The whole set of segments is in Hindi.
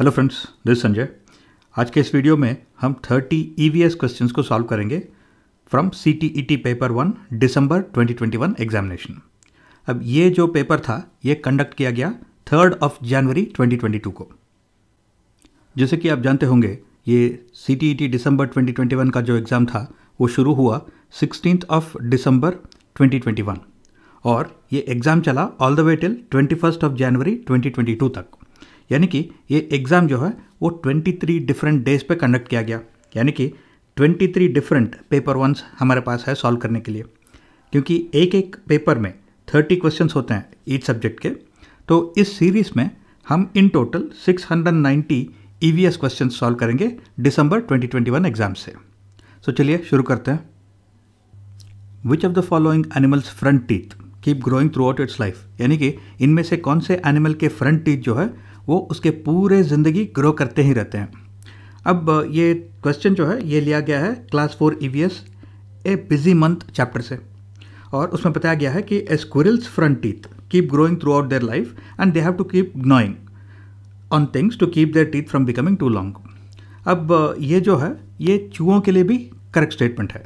हेलो फ्रेंड्स दिस संजय आज के इस वीडियो में हम 30 ई वी एस क्वेश्चन को सॉल्व करेंगे from C T E T paper one December 2021 examination अब ये जो पेपर था ये कंडक्ट किया गया थर्ड ऑफ जनवरी 2022 को जैसे कि आप जानते होंगे ये सी टी ई टी दिसंबर 2021 का जो एग्ज़ाम था वो शुरू हुआ सिक्सटीन ऑफ दिसंबर 2021 और ये एग्ज़ाम चला all the way till twenty first of January 2022 तक यानी कि ये एग्ज़ाम जो है वो 23 डिफरेंट डेज पे कंडक्ट किया गया यानी कि 23 डिफरेंट पेपर वंस हमारे पास है सॉल्व करने के लिए क्योंकि एक एक पेपर में 30 क्वेश्चंस होते हैं ईच सब्जेक्ट के तो इस सीरीज़ में हम in total 690 EVS question solve करेंगे दिसंबर 2021 एग्ज़ाम से सो चलिए शुरू करते हैं which of the following animals front teeth keep growing throughout its life यानी कि इनमें से कौन से एनिमल के फ्रंट टीथ जो है वो उसके पूरे ज़िंदगी ग्रो करते ही रहते हैं अब ये क्वेश्चन जो है ये लिया गया है class four E V S a busy month chapter से और उसमें बताया गया है कि a squirrels front teeth keep growing throughout their life and they have to keep gnawing on things to keep their teeth from becoming too long अब ये जो है ये चूहों के लिए भी करेक्ट स्टेटमेंट है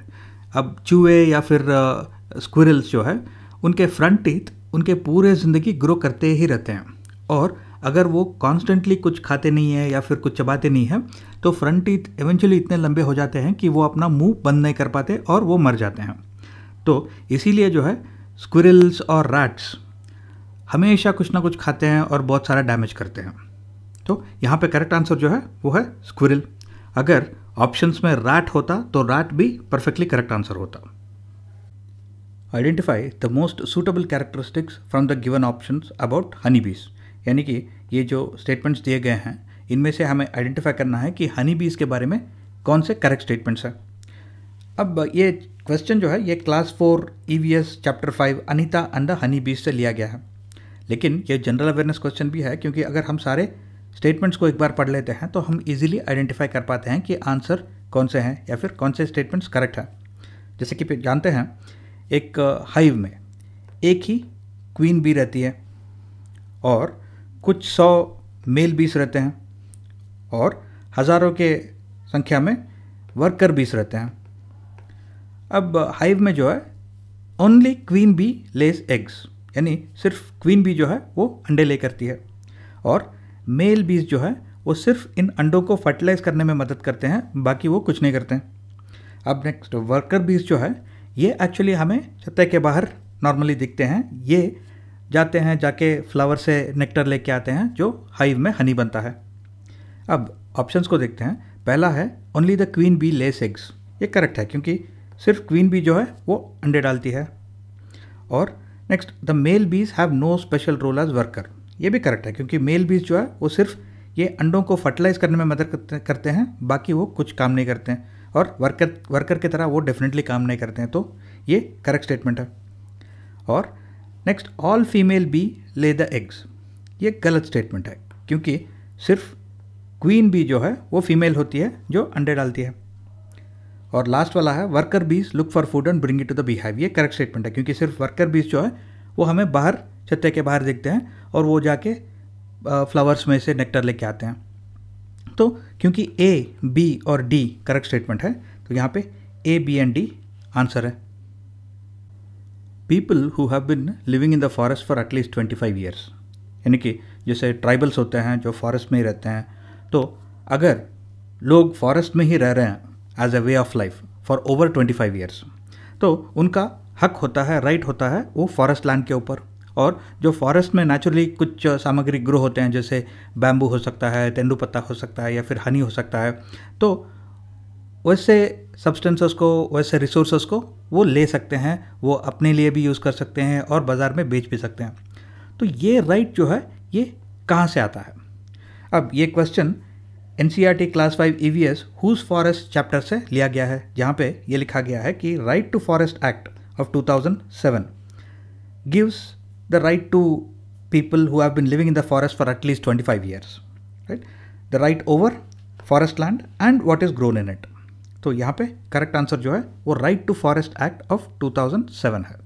अब चूहे या फिर स्क्विरल्स जो है उनके फ्रंट टीथ उनके पूरे ज़िंदगी ग्रो करते ही रहते हैं और अगर वो कॉन्स्टेंटली कुछ खाते नहीं है या फिर कुछ चबाते नहीं है तो फ्रंट टीथ एवेंचुअली इतने लंबे हो जाते हैं कि वो अपना मुंह बंद नहीं कर पाते और वो मर जाते हैं तो इसीलिए जो है स्क्विरल्स और रैट्स हमेशा कुछ ना कुछ खाते हैं और बहुत सारा डैमेज करते हैं तो यहाँ पे करेक्ट आंसर जो है वो है स्क्विरल अगर ऑप्शंस में रैट होता तो रैट भी परफेक्टली करेक्ट आंसर होता identify the most suitable characteristics from the given options about honey bees यानी कि ये जो स्टेटमेंट्स दिए गए हैं इनमें से हमें आइडेंटिफाई करना है कि हनी बीज के बारे में कौन से करेक्ट स्टेटमेंट्स हैं अब ये क्वेश्चन जो है ये class four E V S chapter five Anita and honey bees से लिया गया है लेकिन ये जनरल अवेयरनेस क्वेश्चन भी है क्योंकि अगर हम सारे स्टेटमेंट्स को एक बार पढ़ लेते हैं तो हम इजीली आइडेंटिफाई कर पाते हैं कि आंसर कौन से हैं या फिर कौन से स्टेटमेंट्स करेक्ट हैं जैसे कि जानते हैं एक हाइव में एक ही क्वीन बी रहती है और कुछ सौ मेल बीस रहते हैं और हज़ारों के संख्या में वर्कर बीस रहते हैं अब हाइव में जो है only queen bee lays eggs यानी सिर्फ क्वीन बी जो है वो अंडे ले करती है और मेल बीज जो है वो सिर्फ इन अंडों को फर्टिलाइज करने में मदद करते हैं बाकी वो कुछ नहीं करते हैं अब नेक्स्ट वर्कर बीज जो है ये एक्चुअली हमें छत्ते के बाहर नॉर्मली दिखते हैं ये जाते हैं जाके फ्लावर से नेक्टर लेके आते हैं जो हाइव में हनी बनता है अब ऑप्शंस को देखते हैं पहला है only the queen bee lays eggs ये करेक्ट है क्योंकि सिर्फ क्वीन बी जो है वो अंडे डालती है और next the male bees have no special role as worker ये भी करेक्ट है क्योंकि मेल बीज जो है वो सिर्फ ये अंडों को फर्टिलाइज करने में मदद करते हैं बाकी वो कुछ काम नहीं करते हैं और वर्कर वर्कर की तरह वो डेफिनेटली काम नहीं करते हैं तो ये करेक्ट स्टेटमेंट है और next all female bees lay the eggs ये गलत स्टेटमेंट है क्योंकि सिर्फ क्वीन बी जो है वो फीमेल होती है जो अंडे डालती है और लास्ट वाला है worker bees look for food and bring it to the beehive ये करेक्ट स्टेटमेंट है क्योंकि सिर्फ वर्कर बीज जो है वो हमें बाहर छत्ते के बाहर देखते हैं और वो जाके फ्लावर्स में से नेक्टर लेके आते हैं तो क्योंकि ए बी और डी करेक्ट स्टेटमेंट है तो यहाँ पे A B and D answer है people who have been living in the forest for at least twenty five years यानी कि जैसे ट्राइबल्स होते हैं जो फॉरेस्ट में ही रहते हैं तो अगर लोग फॉरेस्ट में ही रह रहे हैं as a way of life for over twenty five years तो उनका हक होता है राइट होता है वो फॉरेस्ट लैंड के ऊपर और जो फॉरेस्ट में नेचुरली कुछ सामग्री ग्रो होते हैं जैसे बैम्बू हो सकता है तेंदू पत्ता हो सकता है या फिर हनी हो सकता है तो वैसे सब्सटेंसेस को वैसे रिसोर्सेस को वो ले सकते हैं वो अपने लिए भी यूज़ कर सकते हैं और बाज़ार में बेच भी सकते हैं तो ये राइट जो है ये कहाँ से आता है अब ये question N C R T class five E V S whose forest chapter से लिया गया है जहाँ पे ये लिखा गया है कि right to forest act of 2007 gives the right to people who have been living in the forest for at least twenty five years right the right over forest land and what is grown in it तो यहाँ पे करेक्ट आंसर जो है वो right to forest act of 2007 है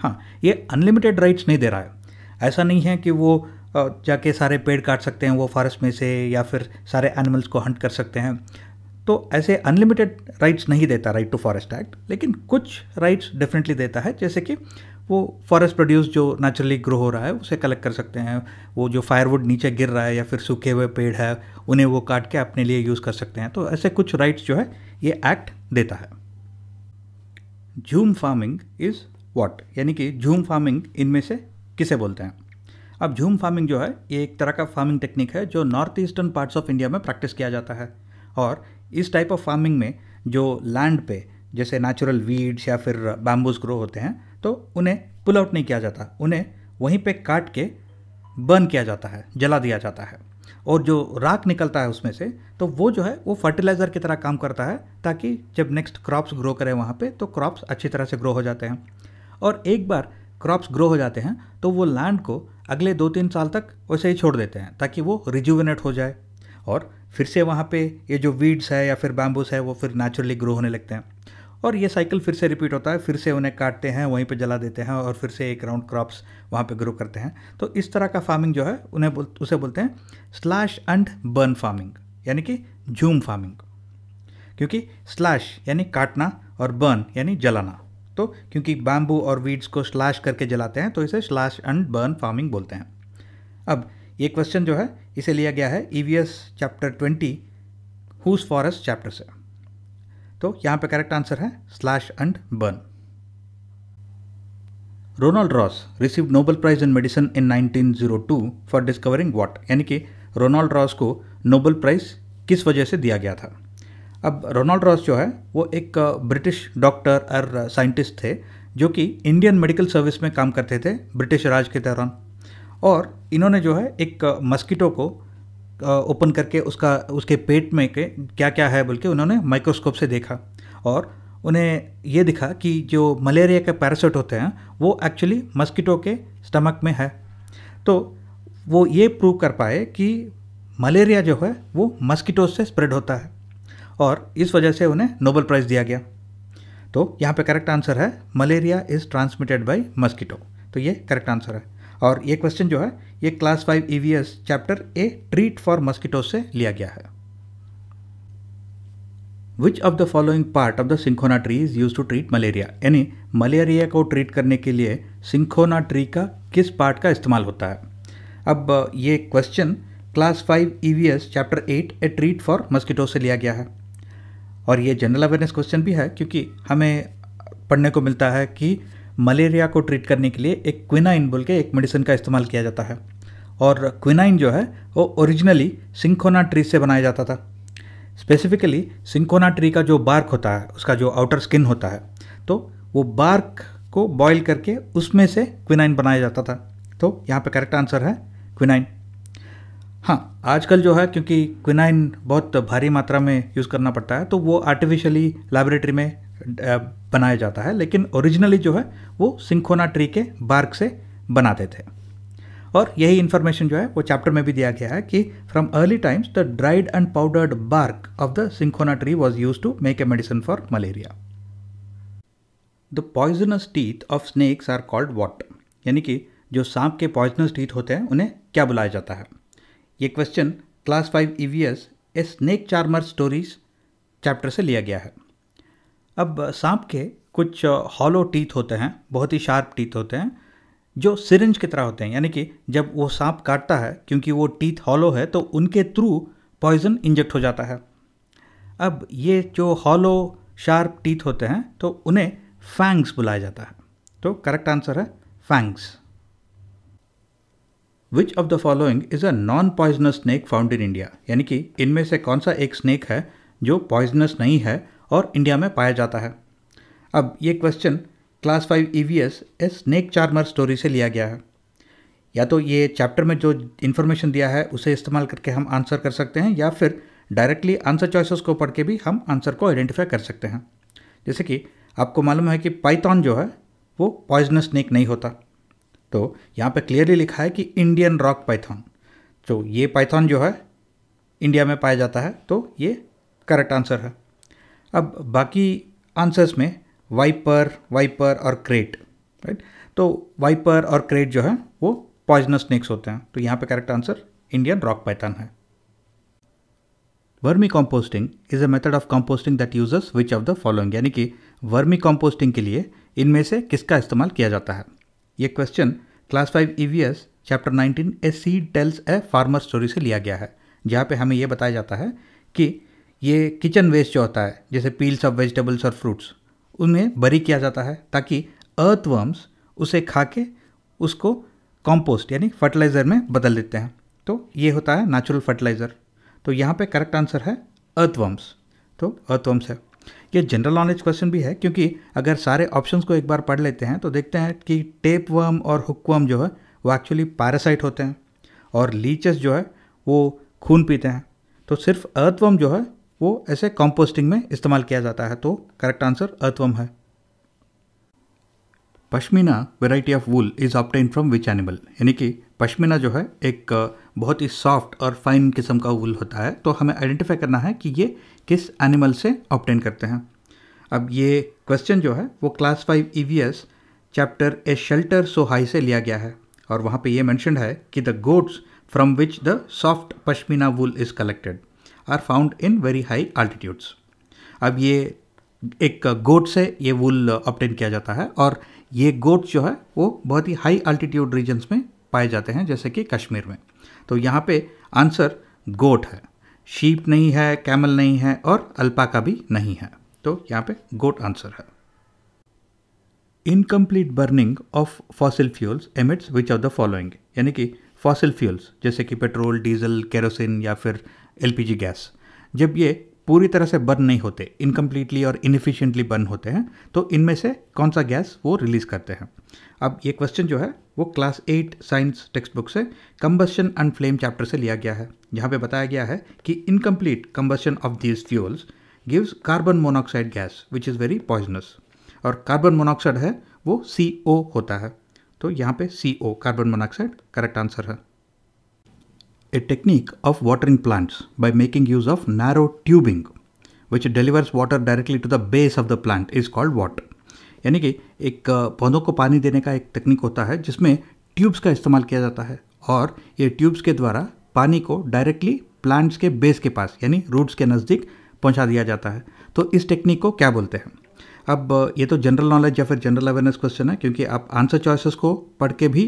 हाँ ये अनलिमिटेड राइट्स नहीं दे रहा है ऐसा नहीं है कि वो जाके सारे पेड़ काट सकते हैं वो फॉरेस्ट में से या फिर सारे एनिमल्स को हंट कर सकते हैं तो ऐसे अनलिमिटेड राइट्स नहीं देता राइट टू फॉरेस्ट एक्ट लेकिन कुछ राइट्स डेफिनेटली देता है जैसे कि वो फॉरेस्ट प्रोड्यूस जो नेचुरली ग्रो हो रहा है उसे कलेक्ट कर सकते हैं वो जो फायरवुड नीचे गिर रहा है या फिर सूखे हुए पेड़ है उन्हें वो काट के अपने लिए यूज़ कर सकते हैं तो ऐसे कुछ राइट्स जो है ये एक्ट देता है झूम फार्मिंग इज़ वॉट यानी कि झूम फार्मिंग इनमें से किसे बोलते हैं अब झूम फार्मिंग जो है ये एक तरह का फार्मिंग टेक्निक है जो north eastern parts of India में प्रैक्टिस किया जाता है और इस टाइप ऑफ फार्मिंग में जो लैंड पे जैसे नेचुरल वीड्स या फिर बैम्बूज ग्रो होते हैं तो उन्हें पुल आउट नहीं किया जाता उन्हें वहीं पे काट के बर्न किया जाता है जला दिया जाता है और जो राख निकलता है उसमें से तो वो जो है वो फर्टिलाइज़र की तरह काम करता है ताकि जब नेक्स्ट क्रॉप्स ग्रो करें वहाँ पे तो क्रॉप्स अच्छी तरह से ग्रो हो जाते हैं और एक बार क्रॉप्स ग्रो हो जाते हैं तो वो लैंड को अगले दो तीन साल तक वैसे ही छोड़ देते हैं ताकि वो रिजुविनेट हो जाए और फिर से वहाँ पे ये जो वीड्स है या फिर बैम्बूस है वो फिर नेचुरली ग्रो होने लगते हैं और ये साइकिल फिर से रिपीट होता है फिर से उन्हें काटते हैं वहीं पे जला देते हैं और फिर से एक राउंड क्रॉप्स वहाँ पे ग्रो करते हैं तो इस तरह का फार्मिंग जो है उन्हें बोल उसे बोलते हैं स्लैश एंड बर्न फार्मिंग यानी कि झूम फार्मिंग क्योंकि स्लैश यानी काटना और बर्न यानी जलाना तो क्योंकि बैम्बू और वीड्स को स्लैश करके जलाते हैं तो इसे स्लैश एंड बर्न फार्मिंग बोलते हैं अब ये क्वेश्चन जो है इसे लिया गया है E chapter twenty whose forest chapter से तो यहाँ पे करेक्ट आंसर है slash and burn Ronald Ross receive Nobel prize in medicine in 1902 for discovering what यानी कि रोनाल्ड रॉस को नोबल प्राइज किस वजह से दिया गया था अब रोनाल्ड रॉस जो है वो एक ब्रिटिश डॉक्टर और साइंटिस्ट थे जो कि इंडियन मेडिकल सर्विस में काम करते थे ब्रिटिश राज के दौरान और इन्होंने जो है एक मस्कीटो को ओपन करके उसका उसके पेट में के क्या क्या है बोल के उन्होंने माइक्रोस्कोप से देखा और उन्हें ये दिखा कि जो मलेरिया के पैरासाइट होते हैं वो एक्चुअली मस्किटो के स्टमक में है तो वो ये प्रूव कर पाए कि मलेरिया जो है वो मस्किटो से स्प्रेड होता है और इस वजह से उन्हें नोबल प्राइज़ दिया गया तो यहाँ पे करेक्ट आंसर है malaria is transmitted by mosquito तो ये करेक्ट आंसर है और ये क्वेश्चन जो है ये class five EVS chapter a treat for mosquito से लिया गया है which of the following part of the cinchona tree is use to treat malaria यानी मलेरिया को ट्रीट करने के लिए सिंखोना ट्री का किस पार्ट का इस्तेमाल होता है अब ये question class five E chapter eight a treat for mosquito से लिया गया है और ये जनरल अवेयरनेस क्वेश्चन भी है क्योंकि हमें पढ़ने को मिलता है कि मलेरिया को ट्रीट करने के लिए एक क्विनाइन बोल के एक मेडिसिन का इस्तेमाल किया जाता है और क्विनाइन जो है वो ओरिजिनली सिंकोना ट्री से बनाया जाता था स्पेसिफिकली सिंकोना ट्री का जो बार्क होता है उसका जो आउटर स्किन होता है तो वो बार्क को बॉयल करके उसमें से क्विनाइन बनाया जाता था तो यहाँ पर करेक्ट आंसर है क्विनाइन हाँ आजकल जो है क्योंकि क्विनाइन बहुत भारी मात्रा में यूज़ करना पड़ता है तो वो आर्टिफिशियली लेबोरेटरी में बनाया जाता है लेकिन ओरिजिनली जो है वो सिंखोना ट्री के बार्क से बनाते थे और यही इन्फॉर्मेशन जो है वो चैप्टर में भी दिया गया है कि from early times the dried and powdered bark of the cinchona tree was use to make a medicine for malaria the poisonous teeth of snakes are called what यानी कि जो सांप के पॉइजनस टीथ होते हैं उन्हें क्या बुलाया जाता है ये question class five E V S snake charmer stories chapter से लिया गया है अब सांप के कुछ हॉलो टीथ होते हैं बहुत ही शार्प टीथ होते हैं जो सिरिंज की तरह होते हैं यानी कि जब वो सांप काटता है क्योंकि वो टीथ हॉलो है तो उनके थ्रू पॉइजन इंजेक्ट हो जाता है अब ये जो हॉलो शार्प टीथ होते हैं तो उन्हें फैंग्स बुलाया जाता है तो करेक्ट आंसर है fangs which of the following is a non poisonous snake found in India यानी कि इनमें से कौन सा एक स्नैक है जो पॉइजनस नहीं है और इंडिया में पाया जाता है अब ये question class five E V S S snake charmer story से लिया गया है या तो ये चैप्टर में जो इन्फॉर्मेशन दिया है उसे इस्तेमाल करके हम आंसर कर सकते हैं या फिर डायरेक्टली आंसर चॉइसेस को पढ़ के भी हम आंसर को आइडेंटिफाई कर सकते हैं जैसे कि आपको मालूम है कि पाइथॉन जो है वो पॉइजनस स्नैक नहीं होता तो यहाँ पे क्लियरली लिखा है कि इंडियन रॉक पाइथन तो ये पाइथन जो है इंडिया में पाया जाता है तो ये करेक्ट आंसर है अब बाकी आंसर्स में वाइपर वाइपर और क्रेट राइट तो वाइपर और क्रेट जो है वो पॉइजनस स्नेक्स होते हैं तो यहाँ पे correct answer Indian rock python है vermicomposting is a method of composting that यूजर्स विच ऑफ द फॉलोइंग यानी कि वर्मी कॉम्पोस्टिंग के लिए इनमें से किसका इस्तेमाल किया जाता है ये question class five E chapter nineteen a seed tells a farmer story से लिया गया है जहाँ पे हमें यह बताया जाता है कि ये किचन वेस्ट जो होता है जैसे पील्स ऑफ वेजिटेबल्स और फ्रूट्स उनमें बरी किया जाता है ताकि अर्थवर्म्स उसे खा के उसको कॉम्पोस्ट यानी फर्टिलाइज़र में बदल देते हैं तो ये होता है नेचुरल फर्टिलाइज़र तो यहाँ पे करेक्ट आंसर है अर्थवर्म्स तो अर्थवर्म्स है ये जनरल नॉलेज क्वेश्चन भी है क्योंकि अगर सारे ऑप्शंस को एक बार पढ़ लेते हैं तो देखते हैं कि टेप वर्म और हुक्वर्म जो है वो एक्चुअली पैरासाइट होते हैं और लीचस जो है वो खून पीते हैं तो सिर्फ अर्थवर्म जो है वो ऐसे कॉम्पोस्टिंग में इस्तेमाल किया जाता है तो करेक्ट आंसर अर्थवर्म है pashmina variety of wool is obtained from which animal यानी कि पश्मीना जो है एक बहुत ही सॉफ्ट और फाइन किस्म का वूल होता है तो हमें आइडेंटिफाई करना है कि ये किस एनिमल से ऑप्टेन करते हैं अब ये क्वेश्चन जो है वो class five E e chapter a shelter so high से लिया गया है और वहाँ पे ये मैंशन है कि the goats from which the soft pashmina wool is collected are found in very high altitudes अब ये एक गोट से ये वूल ऑप्टेन किया जाता है और ये गोट्स जो है वो बहुत ही हाई आल्टीट्यूड रीजन्स में पाए जाते हैं जैसे कि कश्मीर में तो यहाँ पे आंसर गोट है शीप नहीं है कैमल नहीं है और अल्पा का भी नहीं है तो यहाँ पे गोट आंसर है incomplete burning of fossil fuels emits which are the following यानी कि फॉसिल फ्यूल्स जैसे कि पेट्रोल डीजल केरोसिन या फिर एल गैस जब ये पूरी तरह से बर्न नहीं होते इनकम्प्लीटली और इनफिशियंटली बर्न होते हैं तो इनमें से कौन सा गैस वो रिलीज़ करते हैं अब ये क्वेश्चन जो है वो class eight science textbook से कम्बशन एंड फ्लेम चैप्टर से लिया गया है जहाँ पे बताया गया है कि incomplete combustion of these fuels gives carbon monoxide gas which is very poisonous और कार्बन मोनॉक्साइड है वो सी ओ होता है तो यहाँ पे C O carbon monoxide correct answer है a technique of watering plants by making use of narrow tubing which delivers water directly to the base of the plant is called water यानी कि एक पौधों को पानी देने का एक तकनीक होता है जिसमें ट्यूब्स का इस्तेमाल किया जाता है और ये ट्यूब्स के द्वारा पानी को डायरेक्टली प्लांट्स के बेस के पास यानी रूट्स के नज़दीक पहुंचा दिया जाता है तो इस टेक्निक को क्या बोलते हैं अब ये तो जनरल नॉलेज या फिर जनरल अवेयरनेस क्वेश्चन है क्योंकि आप आंसर चॉइसेस को पढ़ के भी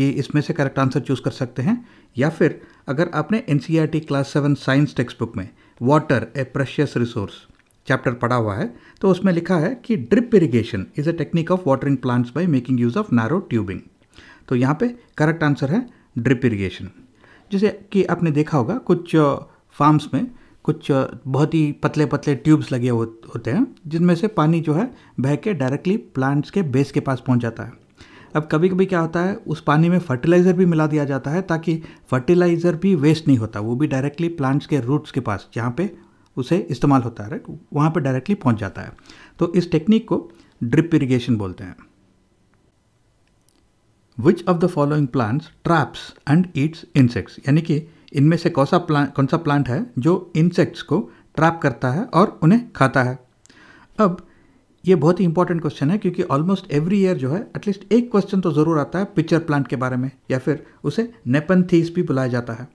ये इसमें से करेक्ट आंसर चूज़ कर सकते हैं या फिर अगर आपने N class seven science textbook में water a precious resource chapter पढ़ा हुआ है तो उसमें लिखा है कि drip irrigation is a technique of watering plants by making use of narrow tubing तो यहाँ पे करेक्ट आंसर है ड्रिप इरिगेशन जैसे कि आपने देखा होगा कुछ फार्म्स में कुछ बहुत ही पतले पतले ट्यूब्स लगे होते हैं जिनमें से पानी जो है बह के डायरेक्टली प्लांट्स के बेस के पास पहुँच जाता है अब कभी कभी क्या होता है उस पानी में फर्टिलाइज़र भी मिला दिया जाता है ताकि फर्टिलाइज़र भी वेस्ट नहीं होता वो भी डायरेक्टली प्लांट्स के रूट्स के पास जहाँ पे उसे इस्तेमाल होता है राइट वहाँ पर डायरेक्टली पहुँच जाता है तो इस टेक्निक को ड्रिप इरीगेशन बोलते हैं which of the following plants traps and eats insects यानी कि इनमें से कौन सा प्लांट कौन सा प्लांट है जो इंसेक्ट्स को ट्रैप करता है और उन्हें खाता है अब ये बहुत ही इंपॉर्टेंट क्वेश्चन है क्योंकि ऑलमोस्ट एवरी ईयर जो है एटलीस्ट एक क्वेश्चन तो ज़रूर आता है पिक्चर प्लांट के बारे में या फिर उसे नेपनथीस भी बुलाया जाता है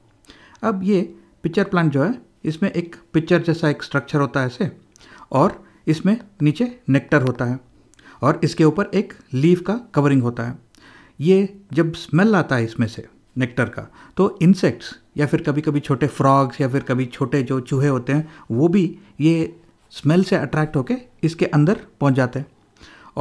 अब ये पिक्चर प्लांट जो है इसमें एक पिक्चर जैसा एक स्ट्रक्चर होता है ऐसे और इसमें नीचे नेक्टर होता है और इसके ऊपर एक लीफ का कवरिंग होता है ये जब स्मेल आता है इसमें से नेक्टर का तो इंसेक्ट्स या फिर कभी कभी छोटे फ्रॉग्स या फिर कभी छोटे जो चूहे होते हैं वो भी ये स्मेल से अट्रैक्ट होकर इसके अंदर पहुंच जाते हैं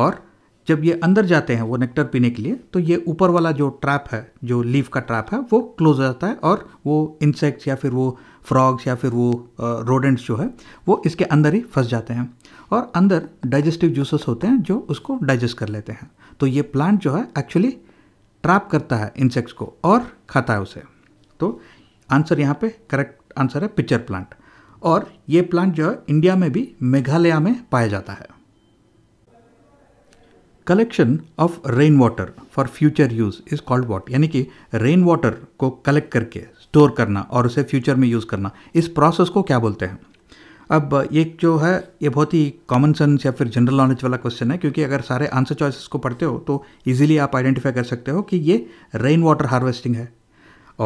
और जब ये अंदर जाते हैं वो नेक्टर पीने के लिए तो ये ऊपर वाला जो ट्रैप है जो लीफ का ट्रैप है वो क्लोज हो जाता है और वो इंसेक्ट्स या फिर वो फ्रॉग्स या फिर वो रोडेंट्स जो है वो इसके अंदर ही फंस जाते हैं और अंदर डाइजेस्टिव जूसेस होते हैं जो उसको डाइजेस्ट कर लेते हैं तो ये प्लांट जो है एक्चुअली ट्रैप करता है इंसेक्ट्स को और खाता है उसे तो आंसर यहाँ पे करेक्ट आंसर है पिक्चर प्लांट और ये प्लांट जो है इंडिया में भी मेघालय में पाया जाता है collection of rain water for future use is called what यानी कि रेन वाटर को कलेक्ट करके स्टोर करना और उसे फ्यूचर में यूज़ करना इस प्रोसेस को क्या बोलते हैं अब ये जो है ये बहुत ही कॉमन सेंस या फिर जनरल नॉलेज वाला क्वेश्चन है क्योंकि अगर सारे आंसर चॉइसेस को पढ़ते हो तो इजीली आप आइडेंटिफाई कर सकते हो कि ये रेन वाटर हार्वेस्टिंग है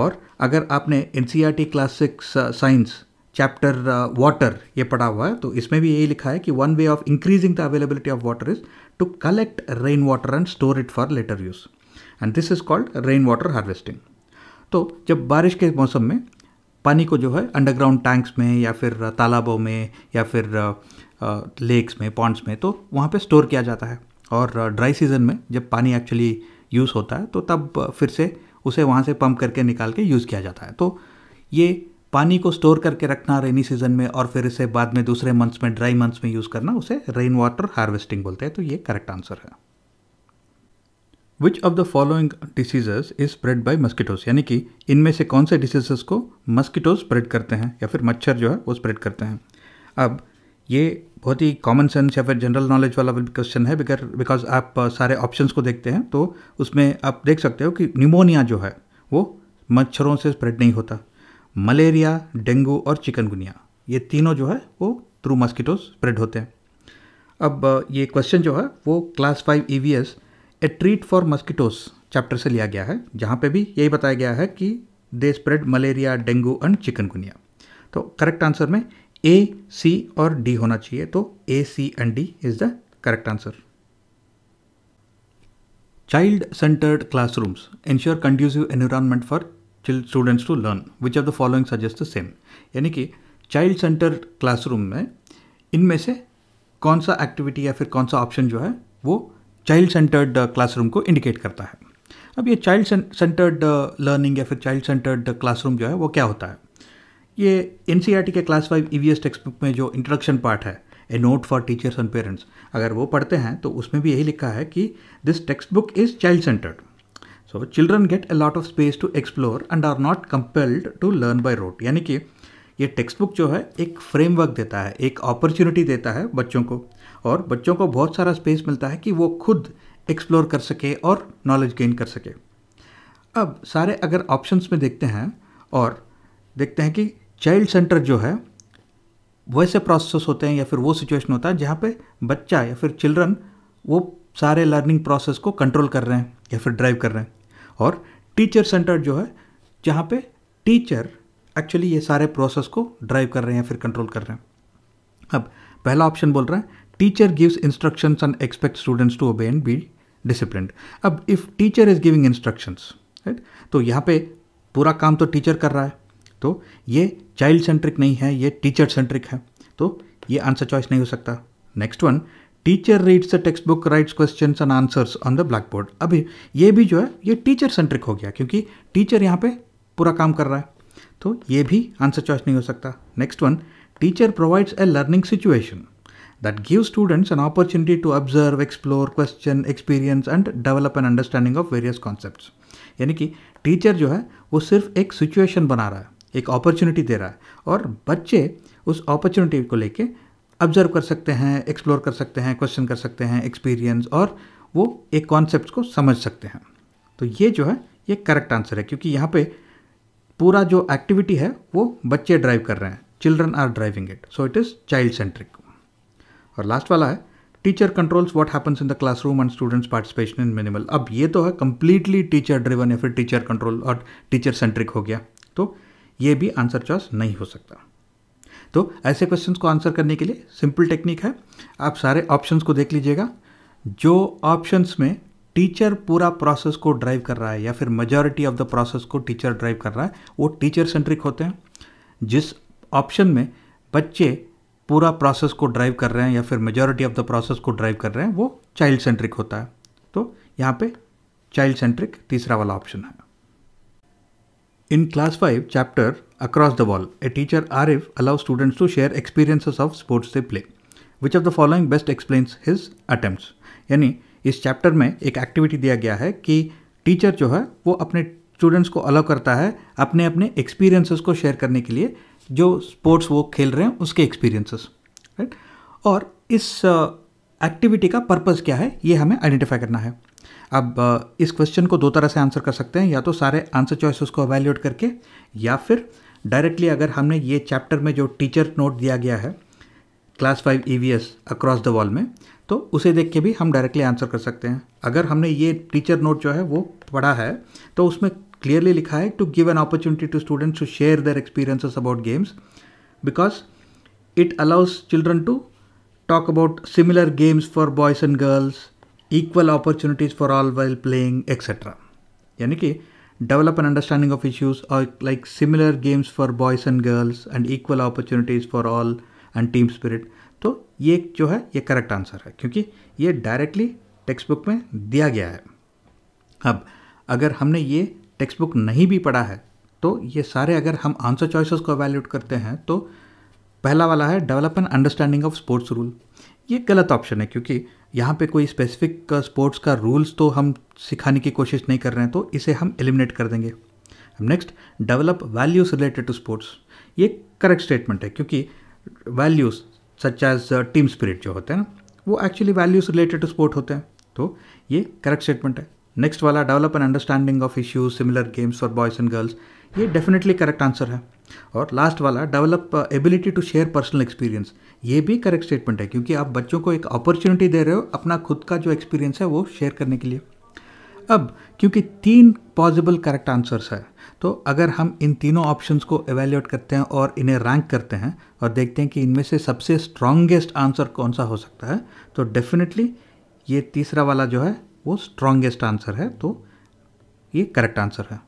और अगर आपने N C class six science chapter water ये पढ़ा हुआ है तो इसमें भी यही लिखा है कि one way of increasing the availability of water is to collect rain water and store it for later use and this is called rain water harvesting तो जब बारिश के मौसम में पानी को जो है अंडरग्राउंड टैंक्स में या फिर तालाबों में या फिर लेक्स में पॉन्ड्स में तो वहाँ पे स्टोर किया जाता है और ड्राई सीज़न में जब पानी एक्चुअली यूज़ होता है तो तब फिर से उसे वहाँ से पंप करके निकाल के यूज़ किया जाता है तो ये पानी को स्टोर करके रखना रेनी सीज़न में और फिर इसे बाद में दूसरे मंथ्स में ड्राई मंथ्स में यूज़ करना उसे रेन वाटर हार्वेस्टिंग बोलते हैं तो ये करेक्ट आंसर है which of the following diseases is spread by mosquitoes यानी कि इनमें से कौन से डिसीजेस को मस्किटोज स्प्रेड करते हैं या फिर मच्छर जो है वो स्प्रेड करते हैं अब ये बहुत ही कॉमन सेंस या फिर जनरल नॉलेज वाला क्वेश्चन है बिकर बिकॉज आप uh, सारे ऑप्शंस को देखते हैं तो उसमें आप देख सकते हो कि निमोनिया जो है वो मच्छरों से स्प्रेड नहीं होता मलेरिया डेंगू और चिकनगुनिया ये तीनों जो है वो थ्रू मस्किटोज स्प्रेड होते हैं अब uh, ये क्वेश्चन जो है वो class five E V S a treat for mosquitoes chapter से लिया गया है जहाँ पे भी यही बताया गया है कि they spread malaria dengue and chikungunya तो करेक्ट आंसर में ए सी और डी होना चाहिए तो A C and D is the correct answer child centred classrooms ensure conducive environment for students to learn which are the following suggest the same यानी कि चाइल्ड सेंटर्ड क्लासरूम में इनमें से कौन सा एक्टिविटी या फिर कौन सा ऑप्शन जो है वो चाइल्ड सेंटर्ड क्लासरूम को इंडिकेट करता है अब ये चाइल्ड सेंटर्ड लर्निंग या फिर चाइल्ड सेंटर्ड क्लासरूम जो है वो क्या होता है ये एन e के class five E V textbook में जो इंट्रोडक्शन पार्ट है a note for teachers and parents अगर वो पढ़ते हैं तो उसमें भी यही लिखा है कि this textbook is child centred so children get a lot of space to explore and are not compelled to learn by rote यानी कि ये टेक्स्ट बुक जो है एक फ्रेमवर्क देता है एक अपॉर्चुनिटी देता है बच्चों को और बच्चों को बहुत सारा स्पेस मिलता है कि वो खुद एक्सप्लोर कर सके और नॉलेज गेन कर सके अब सारे अगर ऑप्शंस में देखते हैं और देखते हैं कि चाइल्ड सेंटर जो है वैसे प्रोसेस होते हैं या फिर वो सिचुएशन होता है जहाँ पे बच्चा या फिर चिल्ड्रन वो सारे लर्निंग प्रोसेस को कंट्रोल कर रहे हैं या फिर ड्राइव कर रहे हैं और टीचर सेंटर जो है जहाँ पे टीचर एक्चुअली ये सारे प्रोसेस को ड्राइव कर रहे हैं या फिर कंट्रोल कर रहे हैं अब पहला ऑप्शन बोल रहे हैं teacher gives instructions and expect students to obey and be discipline अब if teacher is giving instructions right तो यहाँ पे पूरा काम तो टीचर कर रहा है तो ये चाइल्ड सेंट्रिक नहीं है ये टीचर सेंट्रिक है तो ये आंसर चॉइस नहीं हो सकता next one teacher reads the textbook writes question and answers on the blackboard अभी ये भी जो है ये टीचर सेंट्रिक हो गया क्योंकि टीचर यहाँ पे पूरा काम कर रहा है तो ये भी आंसर चॉइस नहीं हो सकता next one teacher provides a learning situation that gives students an opportunity to observe, explore, question, experience and develop an understanding of various concepts. यानी कि टीचर जो है वो सिर्फ एक सिचुएशन बना रहा है एक अपॉर्चुनिटी दे रहा है और बच्चे उस अपॉर्चुनिटी को लेके ऑब्जर्व कर सकते हैं एक्सप्लोर कर सकते हैं क्वेश्चन कर सकते हैं एक्सपीरियंस और वो एक कॉन्सेप्ट को समझ सकते हैं तो ये जो है ये करेक्ट आंसर है क्योंकि यहाँ पे पूरा जो एक्टिविटी है वो बच्चे ड्राइव कर रहे हैं children are driving it so it is child centric और लास्ट वाला है teacher controls what happens in the classroom and students participation in minimal अब ये तो है कम्प्लीटली टीचर ड्रिवन या फिर टीचर कंट्रोल और टीचर सेंट्रिक हो गया तो ये भी आंसर चॉइस नहीं हो सकता तो ऐसे क्वेश्चंस को आंसर करने के लिए सिंपल टेक्निक है आप सारे ऑप्शंस को देख लीजिएगा जो ऑप्शंस में टीचर पूरा प्रोसेस को ड्राइव कर रहा है या फिर मेजॉरिटी ऑफ द प्रोसेस को टीचर ड्राइव कर रहा है वो टीचर सेंट्रिक होते हैं जिस ऑप्शन में बच्चे पूरा प्रोसेस को ड्राइव कर रहे हैं या फिर मेजोरिटी ऑफ द प्रोसेस को ड्राइव कर रहे हैं वो चाइल्ड सेंट्रिक होता है तो यहाँ पे चाइल्ड सेंट्रिक तीसरा वाला ऑप्शन है class five chapter across the the a teacher are if allow students to share experiences of sports they play which of the following best explain his attempt यानी इस चैप्टर में एक एक्टिविटी दिया गया है कि टीचर जो है वो अपने स्टूडेंट्स को अलाउ करता है अपने अपने एक्सपीरियंसेस को शेयर करने के लिए जो स्पोर्ट्स वो खेल रहे हैं उसके एक्सपीरियंसेस राइट और इस एक्टिविटी uh, का पर्पस क्या है ये हमें आइडेंटिफाई करना है अब uh, इस क्वेश्चन को दो तरह से आंसर कर सकते हैं या तो सारे आंसर चॉइसेस को अवेल्यूएट करके या फिर डायरेक्टली अगर हमने ये चैप्टर में जो टीचर नोट दिया गया है class five E V S across the wall में तो उसे देख के भी हम डायरेक्टली आंसर कर सकते हैं अगर हमने ये टीचर नोट जो है वो पढ़ा है तो उसमें क्लियरली लिखा है to give an opportunity to students to share their experiences about games because it allows children to talk about similar games for boys and girls, equal opportunities for all while playing, etc. यानी कि develop an understanding of issues or like similar games for boys and girls and equal opportunities for all and team spirit. तो ये जो है ये करेक्ट आंसर है क्योंकि ये डायरेक्टली टेक्स्ट बुक में दिया गया है अब अगर हमने ये टेक्स्ट बुक नहीं भी पढ़ा है तो ये सारे अगर हम आंसर चॉइसेस को अवेल्यूट करते हैं तो पहला वाला है develop an understanding of sports rule ये गलत ऑप्शन है क्योंकि यहाँ पे कोई स्पेसिफिक स्पोर्ट्स uh, का रूल्स तो हम सिखाने की कोशिश नहीं कर रहे हैं तो इसे हम एलिमिनेट कर देंगे next develop values related to sports ये करेक्ट स्टेटमेंट है क्योंकि values such as team spirit जो होते हैं ना वो actually values related to sport होते हैं तो ये करेक्ट स्टेटमेंट है नेक्स्ट वाला develop and understanding of issues similar games for boys and girls ये डेफिनेटली करेक्ट आंसर है और लास्ट वाला develop ability to share personal experience ये भी करेक्ट स्टेटमेंट है क्योंकि आप बच्चों को एक अपॉर्चुनिटी दे रहे हो अपना खुद का जो एक्सपीरियंस है वो शेयर करने के लिए अब क्योंकि तीन पॉसिबल करेक्ट आंसर्स है तो अगर हम इन तीनों ऑप्शंस को एवेल्यूएट करते हैं और इन्हें रैंक करते हैं और देखते हैं कि इनमें से सबसे स्ट्रॉन्गेस्ट आंसर कौन सा हो सकता है तो डेफिनेटली ये तीसरा वाला जो है वो स्ट्रांगेस्ट आंसर है तो ये करेक्ट आंसर है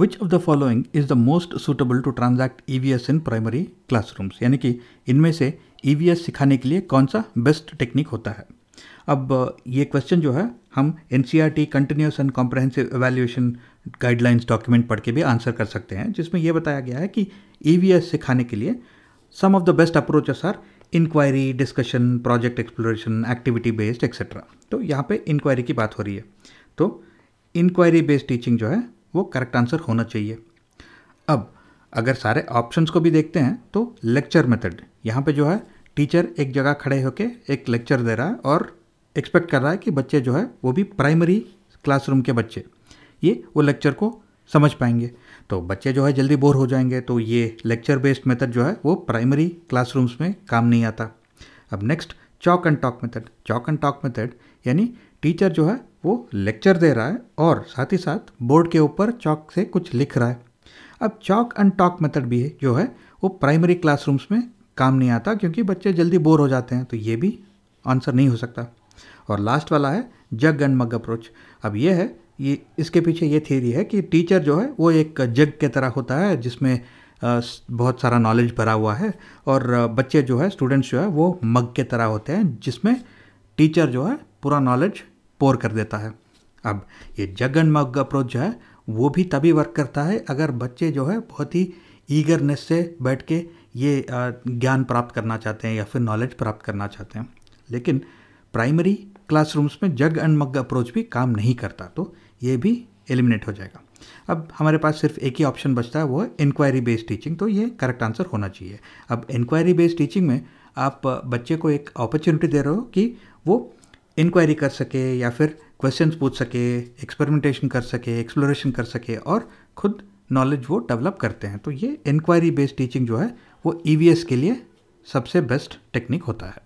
which of the following is the most suitable to transact E V S in primary classrooms यानी कि इनमें से ई वी एस सिखाने के लिए कौन सा बेस्ट टेक्निक होता है अब ये क्वेश्चन जो है हम N C R T continuous and comprehensive evaluation guidelines document पढ़ के भी आंसर कर सकते हैं जिसमें यह बताया गया है कि ई वी एस सिखाने के लिए some of the best approaches are inquiry discussion project exploration activity based etcetera तो यहाँ पे इंक्वायरी की बात हो रही है तो इंक्वायरी बेस्ड टीचिंग जो है वो करेक्ट आंसर होना चाहिए अब अगर सारे ऑप्शंस को भी देखते हैं तो लेक्चर मेथड यहाँ पे जो है टीचर एक जगह खड़े होकर एक लेक्चर दे रहा है और एक्सपेक्ट कर रहा है कि बच्चे जो है वो भी प्राइमरी क्लासरूम के बच्चे ये वो लेक्चर को समझ पाएंगे तो बच्चे जो है जल्दी बोर हो जाएंगे तो ये लेक्चर बेस्ड मेथड जो है वो प्राइमरी क्लासरूम्स में काम नहीं आता अब next chalk and talk method chalk and talk method यानी टीचर जो है वो लेक्चर दे रहा है और साथ ही साथ बोर्ड के ऊपर चौक से कुछ लिख रहा है अब चौक एंड टॉक मेथड भी है जो है वो प्राइमरी क्लासरूम्स में काम नहीं आता क्योंकि बच्चे जल्दी बोर हो जाते हैं तो ये भी आंसर नहीं हो सकता और लास्ट वाला है जग एंड मग अप्रोच अब ये है ये इसके पीछे ये थ्योरी है कि टीचर जो है वो एक जग के तरह होता है जिसमें बहुत सारा नॉलेज भरा हुआ है और बच्चे जो है स्टूडेंट्स जो है वो मग के तरह होते हैं जिसमें टीचर जो है पूरा नॉलेज पोर कर देता है अब ये जग एंड मग अप्रोच जो है वो भी तभी वर्क करता है अगर बच्चे जो है बहुत ही ईगरनेस से बैठ के ये ज्ञान प्राप्त करना चाहते हैं या फिर नॉलेज प्राप्त करना चाहते हैं लेकिन प्राइमरी क्लासरूम्स में जग एंड मग अप्रोच भी काम नहीं करता तो ये भी एलिमिनेट हो जाएगा अब हमारे पास सिर्फ एक ही ऑप्शन बचता है वो है इंक्वायरी बेस्ड टीचिंग तो ये करेक्ट आंसर होना चाहिए अब इंक्वायरी बेस्ड टीचिंग में आप बच्चे को एक अपॉर्चुनिटी दे रहे हो कि वो इंक्वायरी कर सके या फिर क्वेश्चंस पूछ सके एक्सपेरिमेंटेशन कर सके एक्सप्लोरेशन कर सके और खुद नॉलेज वो डेवलप करते हैं तो ये इंक्वायरी बेस्ड टीचिंग जो है वो ई e के लिए सबसे बेस्ट टेक्निक होता है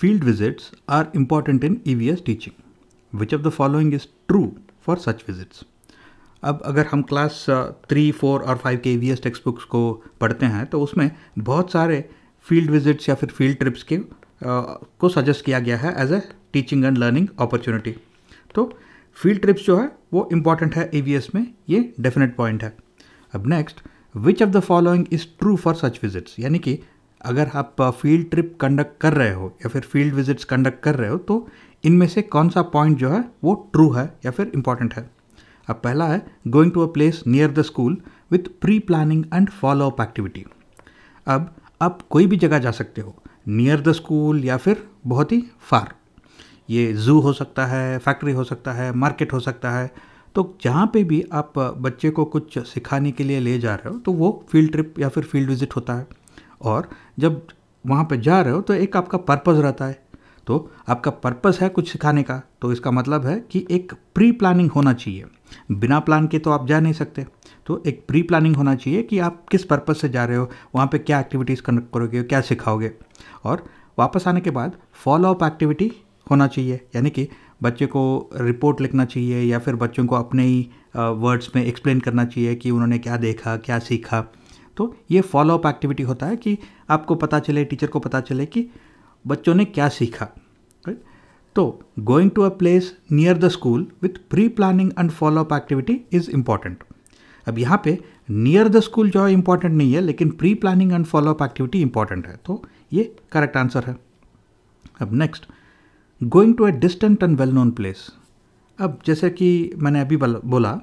field visits are important in E teaching which of the following is true for such visits अब अगर हम क्लास थ्री फोर और फाइव के वी एस टेक्स्ट बुक्स को पढ़ते हैं तो उसमें बहुत सारे फील्ड विजिट्स या फिर फील्ड ट्रिप्स के uh, को सजेस्ट किया गया है as a teaching and learning opportunity तो फील्ड ट्रिप्स जो है वो इम्पॉर्टेंट है ई में ये डेफिनेट पॉइंट है अब next which of the following is true for such visits यानी कि अगर आप फील्ड ट्रिप कंडक्ट कर रहे हो या फिर फील्ड विजिट्स कंडक्ट कर रहे हो तो इनमें से कौन सा पॉइंट जो है वो ट्रू है या फिर इम्पॉर्टेंट है अब पहला है going to a place near the school with pre planning and follow up activity अब आप कोई भी जगह जा सकते हो नियर द स्कूल या फिर बहुत ही फार ये जू हो सकता है फैक्ट्री हो सकता है मार्केट हो सकता है तो जहाँ पे भी आप बच्चे को कुछ सिखाने के लिए ले जा रहे हो तो वो फील्ड ट्रिप या फिर फील्ड विज़िट होता है और जब वहाँ पे जा रहे हो तो एक आपका पर्पज़ रहता है तो आपका पर्पस है कुछ सिखाने का तो इसका मतलब है कि एक प्री प्लानिंग होना चाहिए बिना प्लान के तो आप जा नहीं सकते तो एक प्री प्लानिंग होना चाहिए कि आप किस पर्पस से जा रहे हो वहाँ पे क्या एक्टिविटीज़ कंडक्ट करोगे क्या सिखाओगे और वापस आने के बाद फॉलो अप एक्टिविटी होना चाहिए यानी कि बच्चे को रिपोर्ट लिखना चाहिए या फिर बच्चों को अपने ही वर्ड्स में एक्सप्लेन करना चाहिए कि उन्होंने क्या देखा क्या सीखा तो ये फॉलो अप एक्टिविटी होता है कि आपको पता चले टीचर को पता चले कि बच्चों ने क्या सीखा तो going to a place near the school with pre planning and follow up activity is important अब यहाँ पे नियर द स्कूल जो है इंपॉर्टेंट नहीं है लेकिन pre planning and follow up activity important है तो ये करेक्ट आंसर है अब next going to a distant and well known place अब जैसे कि मैंने अभी बोला